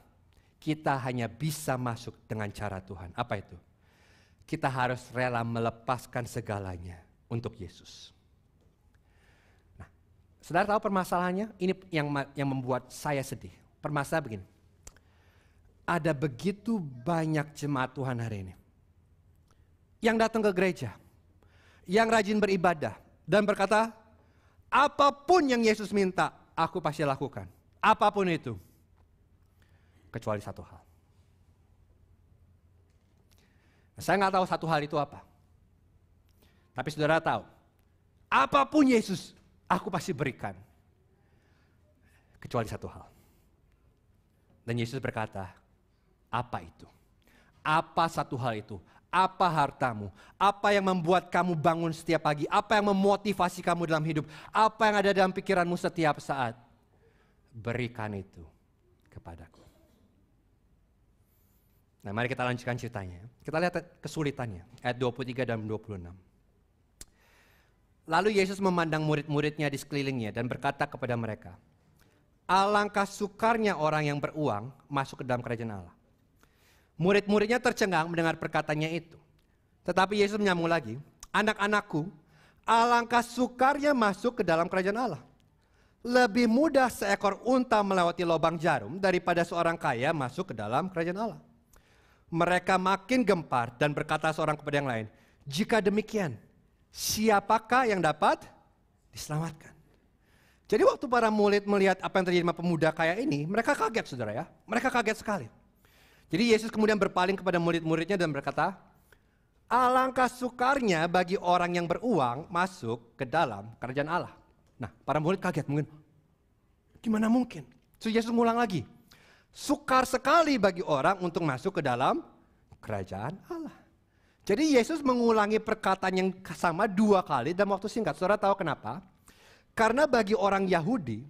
kita hanya bisa masuk dengan cara Tuhan. Apa itu? Kita harus rela melepaskan segalanya untuk Yesus. Nah, saudara tahu permasalahannya? Ini yang yang membuat saya sedih permasalahan begini. Ada begitu banyak jemaat Tuhan hari ini. Yang datang ke gereja. Yang rajin beribadah. Dan berkata, apapun yang Yesus minta, aku pasti lakukan. Apapun itu. Kecuali satu hal. Nah, saya nggak tahu satu hal itu apa. Tapi saudara tahu, apapun Yesus, aku pasti berikan. Kecuali satu hal. Dan Yesus berkata, apa itu? Apa satu hal itu? Apa hartamu? Apa yang membuat kamu bangun setiap pagi? Apa yang memotivasi kamu dalam hidup? Apa yang ada dalam pikiranmu setiap saat? Berikan itu kepadaku. Nah mari kita lanjutkan ceritanya. Kita lihat kesulitannya. Ayat 23 dan 26. Lalu Yesus memandang murid-muridnya di sekelilingnya dan berkata kepada mereka, Alangkah sukarnya orang yang beruang masuk ke dalam kerajaan Allah. Murid-muridnya tercengang mendengar perkataannya itu. Tetapi Yesus menyambung lagi, anak-anakku, alangkah sukarnya masuk ke dalam kerajaan Allah. Lebih mudah seekor unta melewati lubang jarum daripada seorang kaya masuk ke dalam kerajaan Allah. Mereka makin gempar dan berkata seorang kepada yang lain, jika demikian, siapakah yang dapat diselamatkan? Jadi waktu para murid melihat apa yang terjadi sama pemuda kaya ini, mereka kaget saudara ya. Mereka kaget sekali. Jadi Yesus kemudian berpaling kepada murid-muridnya dan berkata, Alangkah sukarnya bagi orang yang beruang masuk ke dalam kerajaan Allah. Nah, para murid kaget mungkin. Gimana mungkin? So, Yesus ngulang lagi. Sukar sekali bagi orang untuk masuk ke dalam kerajaan Allah. Jadi Yesus mengulangi perkataan yang sama dua kali dalam waktu singkat. Saudara tahu kenapa? Karena bagi orang Yahudi,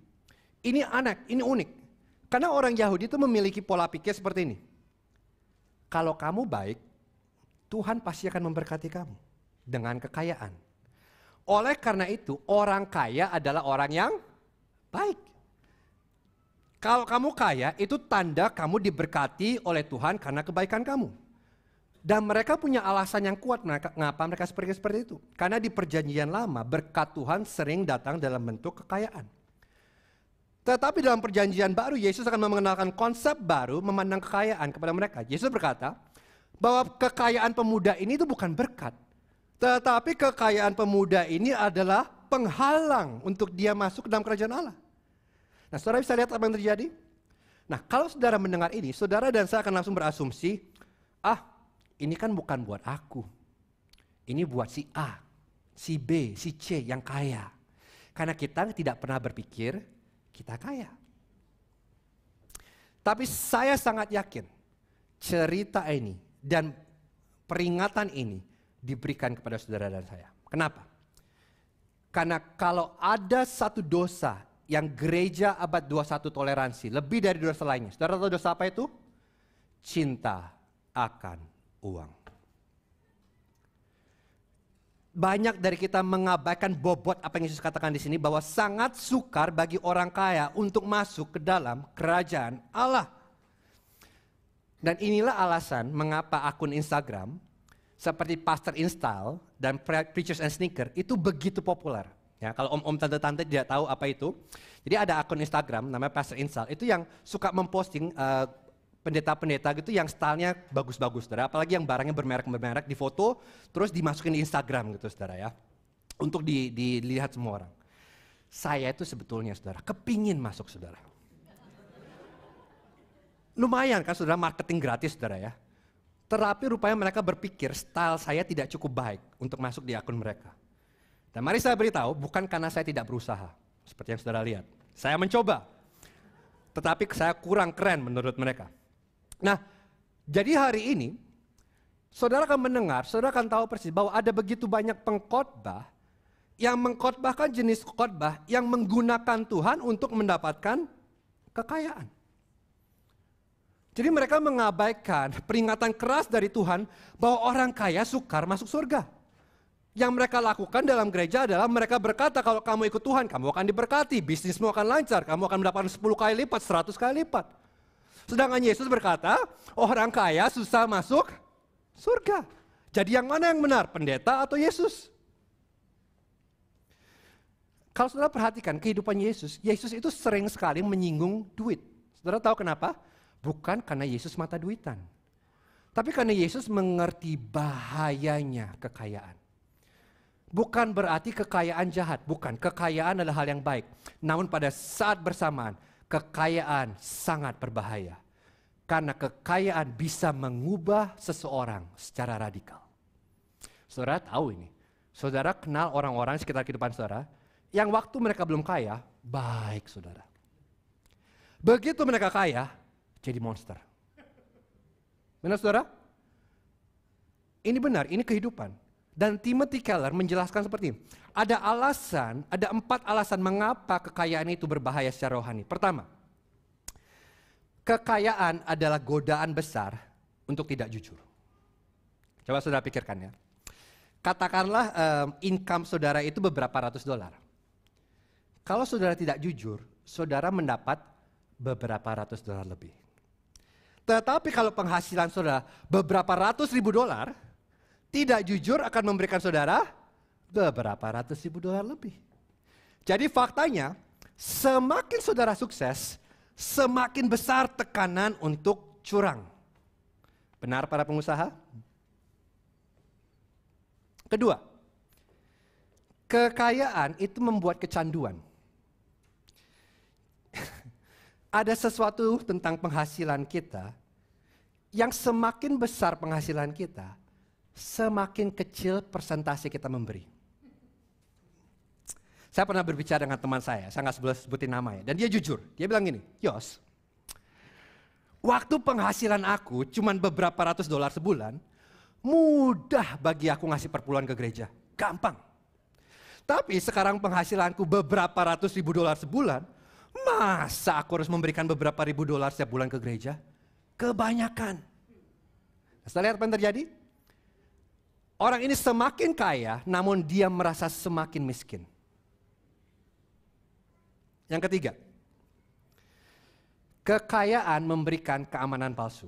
ini anak, ini unik. Karena orang Yahudi itu memiliki pola pikir seperti ini. Kalau kamu baik, Tuhan pasti akan memberkati kamu dengan kekayaan. Oleh karena itu, orang kaya adalah orang yang baik. Kalau kamu kaya, itu tanda kamu diberkati oleh Tuhan karena kebaikan kamu. Dan mereka punya alasan yang kuat mereka, ngapa mereka seperti seperti itu. Karena di perjanjian lama berkat Tuhan sering datang dalam bentuk kekayaan. Tetapi dalam perjanjian baru Yesus akan mengenalkan konsep baru memandang kekayaan kepada mereka. Yesus berkata bahwa kekayaan pemuda ini itu bukan berkat. Tetapi kekayaan pemuda ini adalah penghalang untuk dia masuk ke dalam kerajaan Allah. Nah saudara bisa lihat apa yang terjadi? Nah kalau saudara mendengar ini, saudara dan saya akan langsung berasumsi, ah ini kan bukan buat aku. Ini buat si A, si B, si C yang kaya. Karena kita tidak pernah berpikir kita kaya. Tapi saya sangat yakin cerita ini dan peringatan ini diberikan kepada saudara dan saya. Kenapa? Karena kalau ada satu dosa yang gereja abad 21 toleransi lebih dari dosa lainnya. Saudara tahu dosa apa itu? Cinta akan uang. Banyak dari kita mengabaikan bobot apa yang Yesus katakan di sini bahwa sangat sukar bagi orang kaya untuk masuk ke dalam kerajaan Allah. Dan inilah alasan mengapa akun Instagram seperti Pastor Install dan Preachers and Sneaker itu begitu populer. Ya, kalau om-om tante-tante tidak tahu apa itu. Jadi ada akun Instagram namanya Pastor Install itu yang suka memposting uh, pendeta-pendeta gitu yang stylenya bagus-bagus saudara. Apalagi yang barangnya bermerek-bermerek di foto terus dimasukin di Instagram gitu saudara ya. Untuk di, dilihat semua orang. Saya itu sebetulnya saudara kepingin masuk saudara. Lumayan kan saudara marketing gratis saudara ya. Terapi rupanya mereka berpikir style saya tidak cukup baik untuk masuk di akun mereka. Dan mari saya beritahu bukan karena saya tidak berusaha. Seperti yang saudara lihat. Saya mencoba. Tetapi saya kurang keren menurut mereka. Nah, jadi hari ini saudara akan mendengar, saudara akan tahu persis bahwa ada begitu banyak pengkhotbah yang mengkhotbahkan jenis khotbah yang menggunakan Tuhan untuk mendapatkan kekayaan. Jadi mereka mengabaikan peringatan keras dari Tuhan bahwa orang kaya sukar masuk surga. Yang mereka lakukan dalam gereja adalah mereka berkata kalau kamu ikut Tuhan kamu akan diberkati, bisnismu akan lancar, kamu akan mendapatkan 10 kali lipat, 100 kali lipat. Sedangkan Yesus berkata, orang kaya susah masuk surga. Jadi yang mana yang benar, pendeta atau Yesus? Kalau saudara perhatikan kehidupan Yesus, Yesus itu sering sekali menyinggung duit. Saudara tahu kenapa? Bukan karena Yesus mata duitan. Tapi karena Yesus mengerti bahayanya kekayaan. Bukan berarti kekayaan jahat, bukan. Kekayaan adalah hal yang baik. Namun pada saat bersamaan, kekayaan sangat berbahaya. Karena kekayaan bisa mengubah seseorang secara radikal. Saudara tahu ini. Saudara kenal orang-orang sekitar kehidupan saudara yang waktu mereka belum kaya, baik saudara. Begitu mereka kaya, jadi monster. Benar saudara? Ini benar, ini kehidupan. Dan Timothy Keller menjelaskan seperti ini ada alasan, ada empat alasan mengapa kekayaan itu berbahaya secara rohani. Pertama, kekayaan adalah godaan besar untuk tidak jujur. Coba saudara pikirkan ya. Katakanlah um, income saudara itu beberapa ratus dolar. Kalau saudara tidak jujur, saudara mendapat beberapa ratus dolar lebih. Tetapi kalau penghasilan saudara beberapa ratus ribu dolar, tidak jujur akan memberikan saudara beberapa ratus ribu dolar lebih. Jadi faktanya, semakin saudara sukses, semakin besar tekanan untuk curang. Benar para pengusaha? Kedua, kekayaan itu membuat kecanduan. Ada sesuatu tentang penghasilan kita yang semakin besar penghasilan kita, semakin kecil persentase kita memberi. Saya pernah berbicara dengan teman saya, saya nggak sebut sebutin nama ya, dan dia jujur. Dia bilang gini, Yos, waktu penghasilan aku cuma beberapa ratus dolar sebulan, mudah bagi aku ngasih perpuluhan ke gereja, gampang. Tapi sekarang penghasilanku beberapa ratus ribu dolar sebulan, masa aku harus memberikan beberapa ribu dolar setiap bulan ke gereja? Kebanyakan. Nah, setelah lihat apa yang terjadi? Orang ini semakin kaya, namun dia merasa semakin miskin. Yang ketiga, kekayaan memberikan keamanan palsu.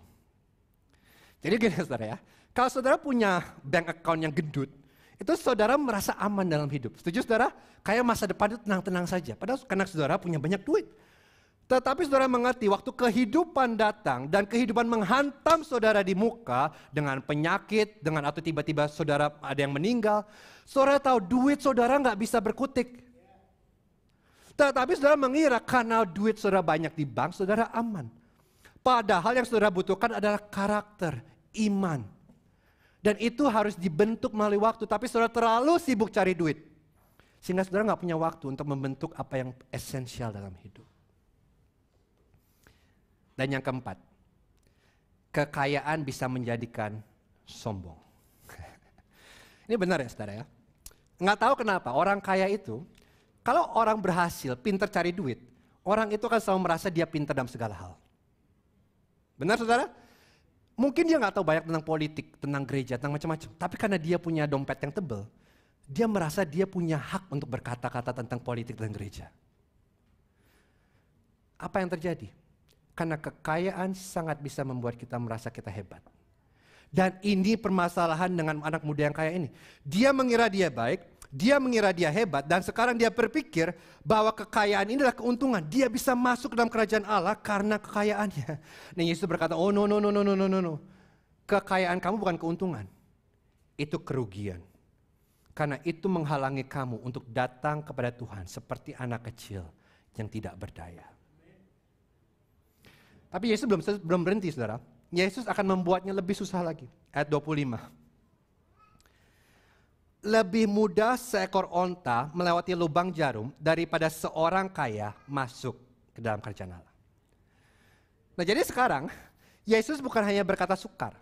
Jadi gini saudara ya, kalau saudara punya bank account yang gendut, itu saudara merasa aman dalam hidup. Setuju saudara? Kayak masa depan itu tenang-tenang saja. Padahal karena saudara punya banyak duit. Tetapi saudara mengerti waktu kehidupan datang dan kehidupan menghantam saudara di muka dengan penyakit, dengan atau tiba-tiba saudara ada yang meninggal. Saudara tahu duit saudara nggak bisa berkutik. Tetapi saudara mengira karena duit saudara banyak di bank, saudara aman. Padahal yang saudara butuhkan adalah karakter, iman. Dan itu harus dibentuk melalui waktu, tapi saudara terlalu sibuk cari duit. Sehingga saudara nggak punya waktu untuk membentuk apa yang esensial dalam hidup. Dan yang keempat, kekayaan bisa menjadikan sombong. Ini benar ya saudara ya? Nggak tahu kenapa orang kaya itu kalau orang berhasil, pinter cari duit, orang itu akan selalu merasa dia pinter dalam segala hal. Benar saudara? Mungkin dia nggak tahu banyak tentang politik, tentang gereja, tentang macam-macam. Tapi karena dia punya dompet yang tebel, dia merasa dia punya hak untuk berkata-kata tentang politik dan gereja. Apa yang terjadi? Karena kekayaan sangat bisa membuat kita merasa kita hebat. Dan ini permasalahan dengan anak muda yang kaya ini. Dia mengira dia baik, dia mengira dia hebat dan sekarang dia berpikir bahwa kekayaan ini adalah keuntungan. Dia bisa masuk dalam kerajaan Allah karena kekayaannya. Dan nah, Yesus berkata, oh no, no, no, no, no, no, no. Kekayaan kamu bukan keuntungan. Itu kerugian. Karena itu menghalangi kamu untuk datang kepada Tuhan seperti anak kecil yang tidak berdaya. Tapi Yesus belum belum berhenti saudara. Yesus akan membuatnya lebih susah lagi. Ayat 25 lebih mudah seekor onta melewati lubang jarum daripada seorang kaya masuk ke dalam kerajaan Allah. Nah jadi sekarang Yesus bukan hanya berkata sukar.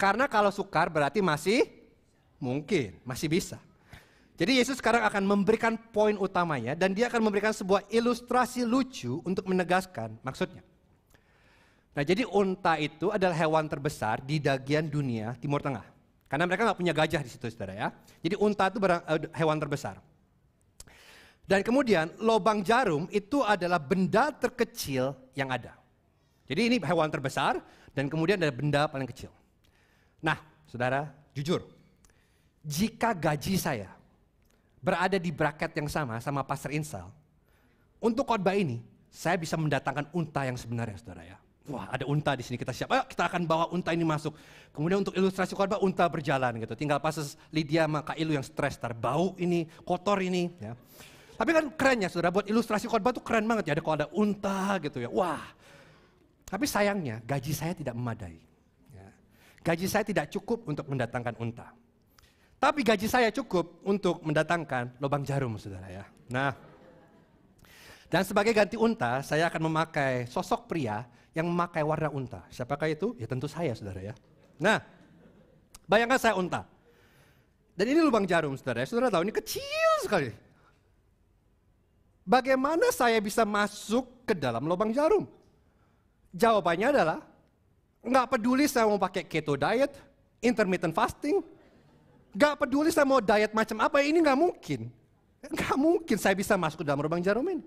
Karena kalau sukar berarti masih mungkin, masih bisa. Jadi Yesus sekarang akan memberikan poin utamanya dan dia akan memberikan sebuah ilustrasi lucu untuk menegaskan maksudnya. Nah jadi unta itu adalah hewan terbesar di bagian dunia Timur Tengah. Karena mereka nggak punya gajah di situ, saudara ya. Jadi unta itu barang, eh, hewan terbesar. Dan kemudian lobang jarum itu adalah benda terkecil yang ada. Jadi ini hewan terbesar dan kemudian ada benda paling kecil. Nah, saudara, jujur, jika gaji saya berada di bracket yang sama sama Pastor Insal, untuk khotbah ini saya bisa mendatangkan unta yang sebenarnya, saudara ya wah ada unta di sini kita siap, ayo kita akan bawa unta ini masuk. Kemudian untuk ilustrasi korban unta berjalan gitu, tinggal pas Lydia sama Kak Ilu yang stres, terbau ini, kotor ini. Ya. Tapi kan keren ya saudara, buat ilustrasi korban itu keren banget ya, ada kalau ada unta gitu ya, wah. Tapi sayangnya gaji saya tidak memadai. Ya. Gaji saya tidak cukup untuk mendatangkan unta. Tapi gaji saya cukup untuk mendatangkan lubang jarum saudara ya. Nah, dan sebagai ganti unta, saya akan memakai sosok pria yang memakai warna unta. Siapakah itu? Ya tentu saya, saudara ya. Nah, bayangkan saya unta. Dan ini lubang jarum, saudara. Ya, saudara tahu ini kecil sekali. Bagaimana saya bisa masuk ke dalam lubang jarum? Jawabannya adalah, nggak peduli saya mau pakai keto diet, intermittent fasting, nggak peduli saya mau diet macam apa, ini nggak mungkin. Nggak mungkin saya bisa masuk ke dalam lubang jarum ini.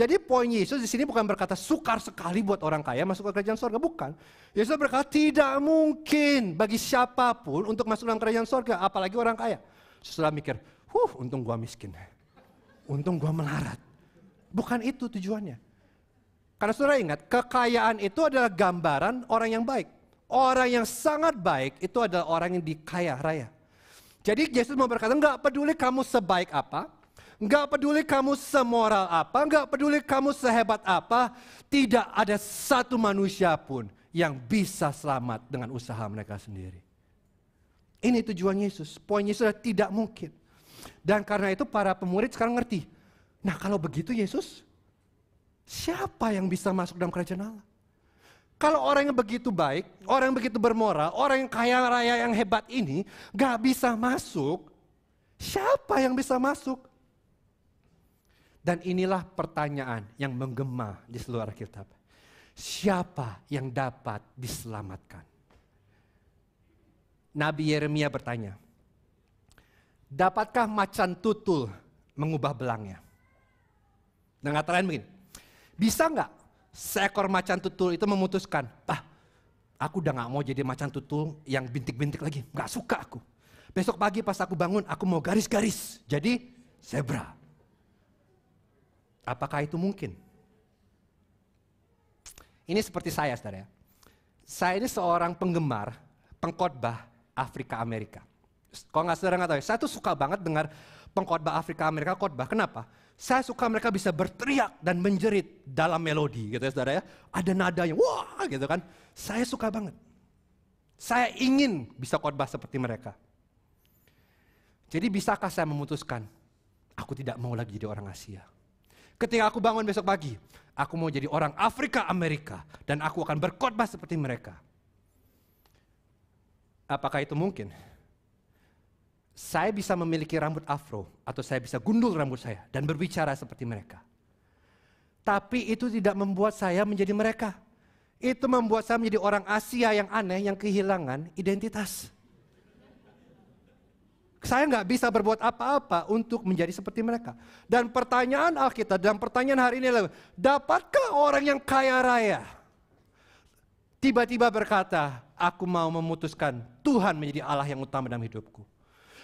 Jadi poin Yesus di sini bukan berkata sukar sekali buat orang kaya masuk ke kerajaan sorga, bukan. Yesus berkata tidak mungkin bagi siapapun untuk masuk dalam kerajaan sorga, apalagi orang kaya. Setelah mikir, huh untung gua miskin, untung gua melarat. Bukan itu tujuannya. Karena saudara ingat, kekayaan itu adalah gambaran orang yang baik. Orang yang sangat baik itu adalah orang yang dikaya raya. Jadi Yesus mau berkata, nggak peduli kamu sebaik apa, Gak peduli kamu semoral apa, gak peduli kamu sehebat apa, tidak ada satu manusia pun yang bisa selamat dengan usaha mereka sendiri. Ini tujuan Yesus. Poin Yesus adalah tidak mungkin. Dan karena itu para pemurid sekarang ngerti. Nah kalau begitu Yesus, siapa yang bisa masuk dalam kerajaan Allah? Kalau orang yang begitu baik, orang yang begitu bermoral, orang yang kaya raya yang hebat ini gak bisa masuk, siapa yang bisa masuk? Dan inilah pertanyaan yang menggema di seluruh Alkitab. Siapa yang dapat diselamatkan? Nabi Yeremia bertanya, dapatkah macan tutul mengubah belangnya? Dan kata lain begini, bisa nggak seekor macan tutul itu memutuskan, ah aku udah nggak mau jadi macan tutul yang bintik-bintik lagi, nggak suka aku. Besok pagi pas aku bangun, aku mau garis-garis, jadi zebra. Apakah itu mungkin? Ini seperti saya, saudara. Ya. Saya ini seorang penggemar, pengkhotbah Afrika Amerika. Kalau nggak saudara nggak tahu, ya, saya tuh suka banget dengar pengkhotbah Afrika Amerika khotbah. Kenapa? Saya suka mereka bisa berteriak dan menjerit dalam melodi gitu ya saudara ya. Ada nadanya, wah gitu kan. Saya suka banget. Saya ingin bisa khotbah seperti mereka. Jadi bisakah saya memutuskan, aku tidak mau lagi jadi orang Asia. Ketika aku bangun besok pagi, aku mau jadi orang Afrika Amerika dan aku akan berkhotbah seperti mereka. Apakah itu mungkin? Saya bisa memiliki rambut afro atau saya bisa gundul rambut saya dan berbicara seperti mereka. Tapi itu tidak membuat saya menjadi mereka. Itu membuat saya menjadi orang Asia yang aneh yang kehilangan identitas. Saya nggak bisa berbuat apa-apa untuk menjadi seperti mereka. Dan pertanyaan Alkitab dan pertanyaan hari ini adalah, dapatkah orang yang kaya raya tiba-tiba berkata, aku mau memutuskan Tuhan menjadi Allah yang utama dalam hidupku.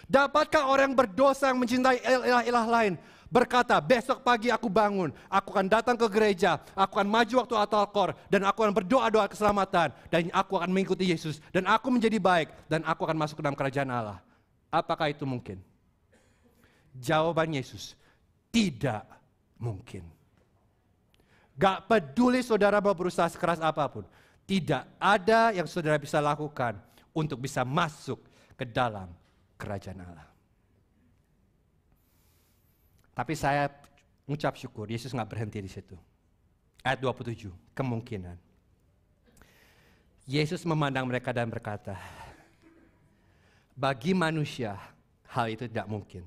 Dapatkah orang yang berdosa yang mencintai ilah-ilah lain berkata, besok pagi aku bangun, aku akan datang ke gereja, aku akan maju waktu atalkor, dan aku akan berdoa-doa keselamatan, dan aku akan mengikuti Yesus, dan aku menjadi baik, dan aku akan masuk ke dalam kerajaan Allah. Apakah itu mungkin? Jawaban Yesus, tidak mungkin. Gak peduli saudara mau berusaha sekeras apapun. Tidak ada yang saudara bisa lakukan untuk bisa masuk ke dalam kerajaan Allah. Tapi saya mengucap syukur, Yesus gak berhenti di situ. Ayat 27, kemungkinan. Yesus memandang mereka dan berkata, bagi manusia, hal itu tidak mungkin.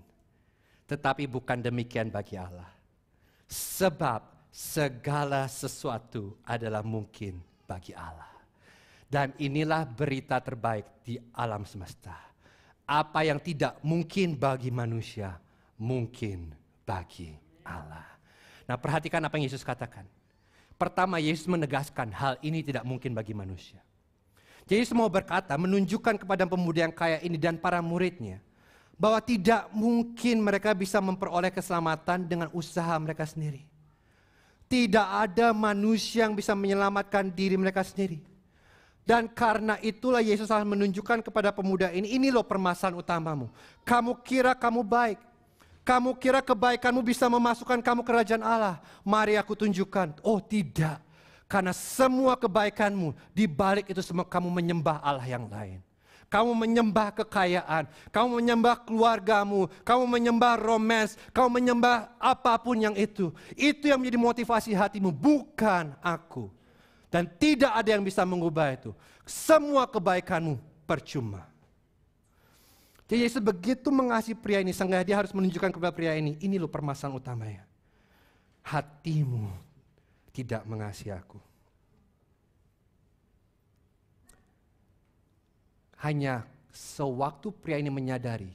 Tetapi bukan demikian bagi Allah. Sebab segala sesuatu adalah mungkin bagi Allah. Dan inilah berita terbaik di alam semesta. Apa yang tidak mungkin bagi manusia, mungkin bagi Allah. Nah perhatikan apa yang Yesus katakan. Pertama Yesus menegaskan hal ini tidak mungkin bagi manusia. Jadi semua berkata menunjukkan kepada pemuda yang kaya ini dan para muridnya bahwa tidak mungkin mereka bisa memperoleh keselamatan dengan usaha mereka sendiri. Tidak ada manusia yang bisa menyelamatkan diri mereka sendiri. Dan karena itulah Yesus akan menunjukkan kepada pemuda ini, ini loh permasalahan utamamu. Kamu kira kamu baik, kamu kira kebaikanmu bisa memasukkan kamu ke kerajaan Allah. Mari aku tunjukkan. Oh tidak. Karena semua kebaikanmu, di balik itu semua kamu menyembah Allah yang lain. Kamu menyembah kekayaan, kamu menyembah keluargamu, kamu menyembah romans, kamu menyembah apapun yang itu. Itu yang menjadi motivasi hatimu, bukan aku. Dan tidak ada yang bisa mengubah itu. Semua kebaikanmu percuma. Jadi Yesus begitu mengasihi pria ini, sehingga dia harus menunjukkan kepada pria ini, ini loh permasalahan utamanya. Hatimu tidak mengasihi aku. Hanya sewaktu pria ini menyadari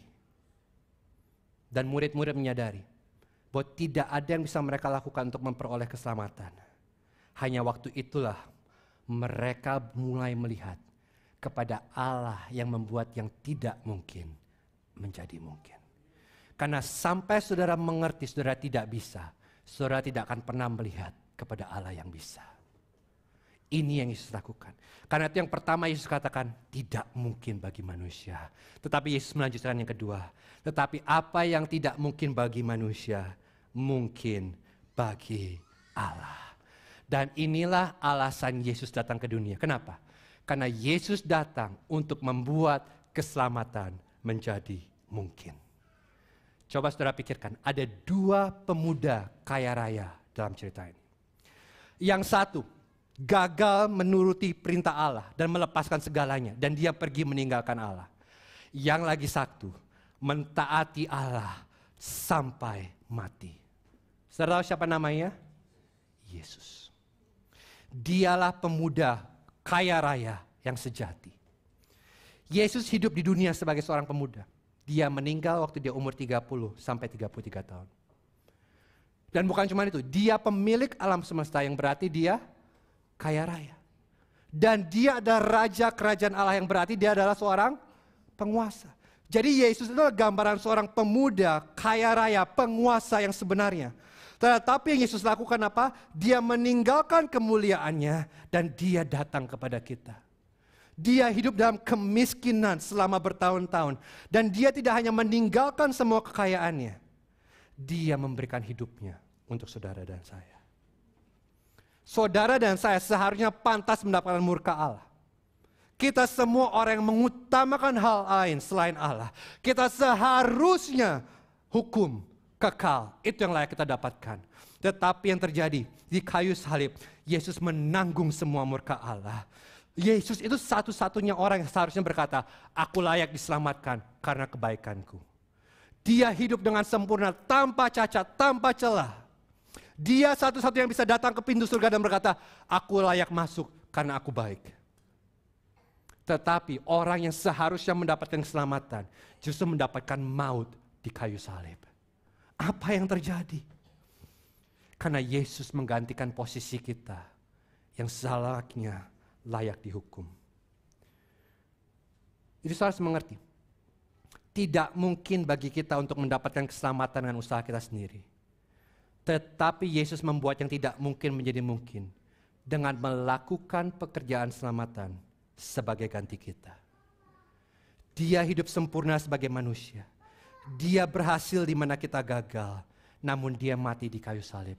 dan murid-murid menyadari bahwa tidak ada yang bisa mereka lakukan untuk memperoleh keselamatan. Hanya waktu itulah mereka mulai melihat kepada Allah yang membuat yang tidak mungkin menjadi mungkin. Karena sampai saudara mengerti, saudara tidak bisa. Saudara tidak akan pernah melihat kepada Allah yang bisa. Ini yang Yesus lakukan. Karena itu yang pertama Yesus katakan tidak mungkin bagi manusia. Tetapi Yesus melanjutkan yang kedua. Tetapi apa yang tidak mungkin bagi manusia mungkin bagi Allah. Dan inilah alasan Yesus datang ke dunia. Kenapa? Karena Yesus datang untuk membuat keselamatan menjadi mungkin. Coba saudara pikirkan, ada dua pemuda kaya raya dalam cerita ini. Yang satu, gagal menuruti perintah Allah dan melepaskan segalanya. Dan dia pergi meninggalkan Allah. Yang lagi satu, mentaati Allah sampai mati. Saudara siapa namanya? Yesus. Dialah pemuda kaya raya yang sejati. Yesus hidup di dunia sebagai seorang pemuda. Dia meninggal waktu dia umur 30 sampai 33 tahun. Dan bukan cuma itu, dia pemilik alam semesta yang berarti dia kaya raya. Dan dia adalah raja kerajaan Allah yang berarti dia adalah seorang penguasa. Jadi Yesus itu adalah gambaran seorang pemuda, kaya raya, penguasa yang sebenarnya. Tetapi yang Yesus lakukan apa? Dia meninggalkan kemuliaannya dan dia datang kepada kita. Dia hidup dalam kemiskinan selama bertahun-tahun. Dan dia tidak hanya meninggalkan semua kekayaannya. Dia memberikan hidupnya untuk saudara dan saya. Saudara dan saya seharusnya pantas mendapatkan murka Allah. Kita semua orang yang mengutamakan hal lain selain Allah. Kita seharusnya hukum kekal. Itu yang layak kita dapatkan. Tetapi yang terjadi di kayu salib, Yesus menanggung semua murka Allah. Yesus itu satu-satunya orang yang seharusnya berkata, aku layak diselamatkan karena kebaikanku. Dia hidup dengan sempurna, tanpa cacat, tanpa celah. Dia satu satu yang bisa datang ke pintu surga dan berkata, aku layak masuk karena aku baik. Tetapi orang yang seharusnya mendapatkan keselamatan justru mendapatkan maut di kayu salib. Apa yang terjadi? Karena Yesus menggantikan posisi kita yang salahnya layak dihukum. Jadi saya harus mengerti, tidak mungkin bagi kita untuk mendapatkan keselamatan dengan usaha kita sendiri. Tetapi Yesus membuat yang tidak mungkin menjadi mungkin dengan melakukan pekerjaan selamatan sebagai ganti kita. Dia hidup sempurna sebagai manusia. Dia berhasil di mana kita gagal, namun dia mati di kayu salib.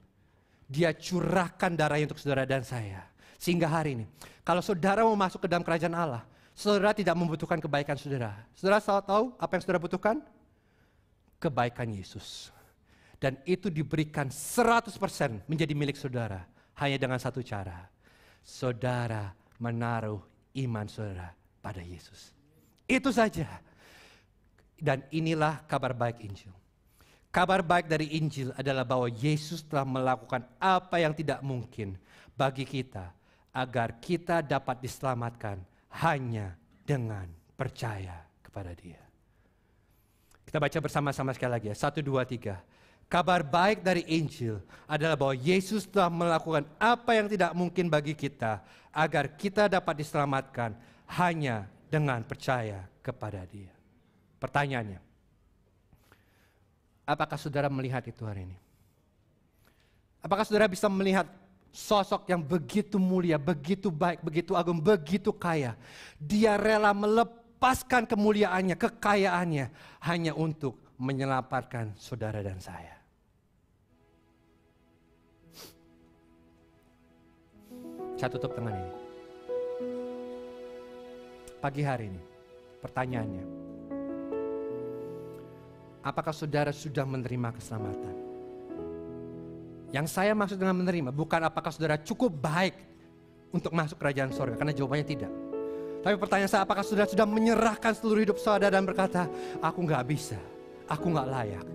Dia curahkan darahnya untuk saudara dan saya. Sehingga hari ini, kalau saudara mau masuk ke dalam kerajaan Allah, saudara tidak membutuhkan kebaikan saudara. Saudara tahu apa yang saudara butuhkan? Kebaikan Yesus dan itu diberikan 100% menjadi milik saudara. Hanya dengan satu cara. Saudara menaruh iman saudara pada Yesus. Itu saja. Dan inilah kabar baik Injil. Kabar baik dari Injil adalah bahwa Yesus telah melakukan apa yang tidak mungkin bagi kita agar kita dapat diselamatkan hanya dengan percaya kepada Dia. Kita baca bersama-sama sekali lagi ya. Satu, dua, tiga. Kabar baik dari Injil adalah bahwa Yesus telah melakukan apa yang tidak mungkin bagi kita agar kita dapat diselamatkan hanya dengan percaya kepada Dia. Pertanyaannya, apakah saudara melihat itu hari ini? Apakah saudara bisa melihat sosok yang begitu mulia, begitu baik, begitu agung, begitu kaya? Dia rela melepaskan kemuliaannya, kekayaannya hanya untuk menyelamatkan saudara dan saya. Saya tutup tangan ini. Pagi hari ini, pertanyaannya. Apakah saudara sudah menerima keselamatan? Yang saya maksud dengan menerima bukan apakah saudara cukup baik untuk masuk kerajaan sorga, karena jawabannya tidak. Tapi pertanyaan saya, apakah saudara sudah menyerahkan seluruh hidup saudara dan berkata, aku nggak bisa. Aku gak layak,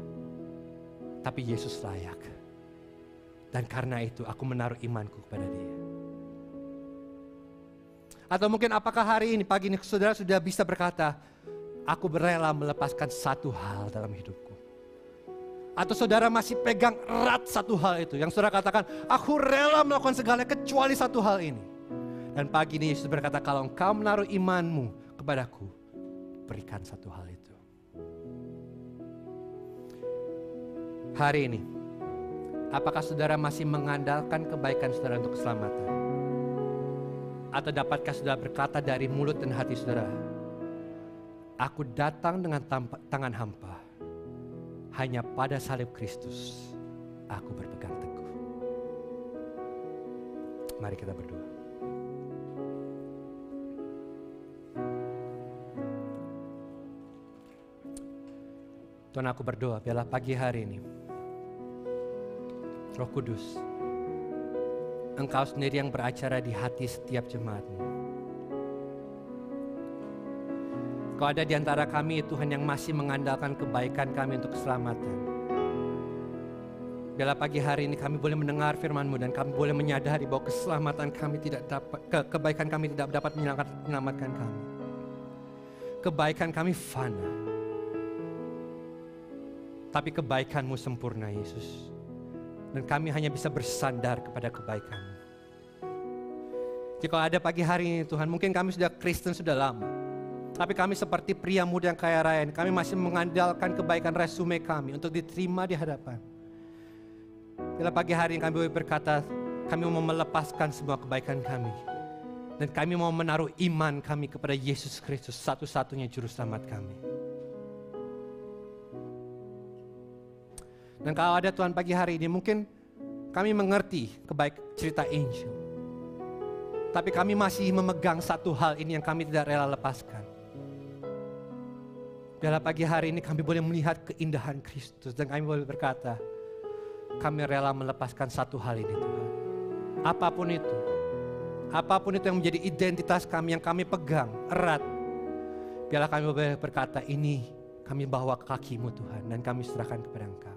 tapi Yesus layak. Dan karena itu aku menaruh imanku kepada dia. Atau mungkin apakah hari ini, pagi ini saudara sudah bisa berkata, aku rela melepaskan satu hal dalam hidupku. Atau saudara masih pegang erat satu hal itu. Yang saudara katakan, aku rela melakukan segala kecuali satu hal ini. Dan pagi ini Yesus berkata, kalau engkau menaruh imanmu kepadaku, berikan satu hal itu. hari ini, apakah saudara masih mengandalkan kebaikan saudara untuk keselamatan? Atau dapatkah saudara berkata dari mulut dan hati saudara, Aku datang dengan tangan hampa, hanya pada salib Kristus aku berpegang teguh. Mari kita berdoa. Tuhan aku berdoa, biarlah pagi hari ini, Roh Kudus, Engkau sendiri yang beracara di hati setiap jemaatmu. Kau ada di antara kami Tuhan yang masih mengandalkan kebaikan kami untuk keselamatan. Bila pagi hari ini kami boleh mendengar firman-Mu dan kami boleh menyadari bahwa keselamatan kami tidak dapat, ke, kebaikan kami tidak dapat menyelamatkan kami. Kebaikan kami fana. Tapi kebaikanmu sempurna Yesus. Dan kami hanya bisa bersandar kepada kebaikan Jika ada pagi hari ini Tuhan, mungkin kami sudah Kristen sudah lama. Tapi kami seperti pria muda yang kaya raya, kami masih mengandalkan kebaikan resume kami untuk diterima di hadapan. Bila pagi hari ini kami berkata, kami mau melepaskan semua kebaikan kami. Dan kami mau menaruh iman kami kepada Yesus Kristus, satu-satunya juru selamat kami. Dan kalau ada Tuhan pagi hari ini mungkin kami mengerti kebaik cerita Angel. Tapi kami masih memegang satu hal ini yang kami tidak rela lepaskan. Dalam pagi hari ini kami boleh melihat keindahan Kristus dan kami boleh berkata, kami rela melepaskan satu hal ini Tuhan. Apapun itu, apapun itu yang menjadi identitas kami yang kami pegang erat. Biarlah kami boleh berkata ini kami bawa kakimu Tuhan dan kami serahkan kepada Engkau.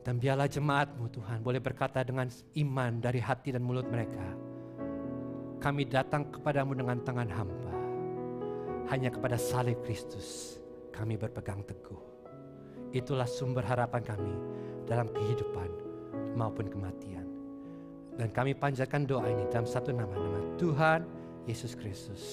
Dan biarlah jemaatmu Tuhan boleh berkata dengan iman dari hati dan mulut mereka. Kami datang kepadamu dengan tangan hamba. Hanya kepada salib Kristus kami berpegang teguh. Itulah sumber harapan kami dalam kehidupan maupun kematian. Dan kami panjatkan doa ini dalam satu nama, nama Tuhan Yesus Kristus.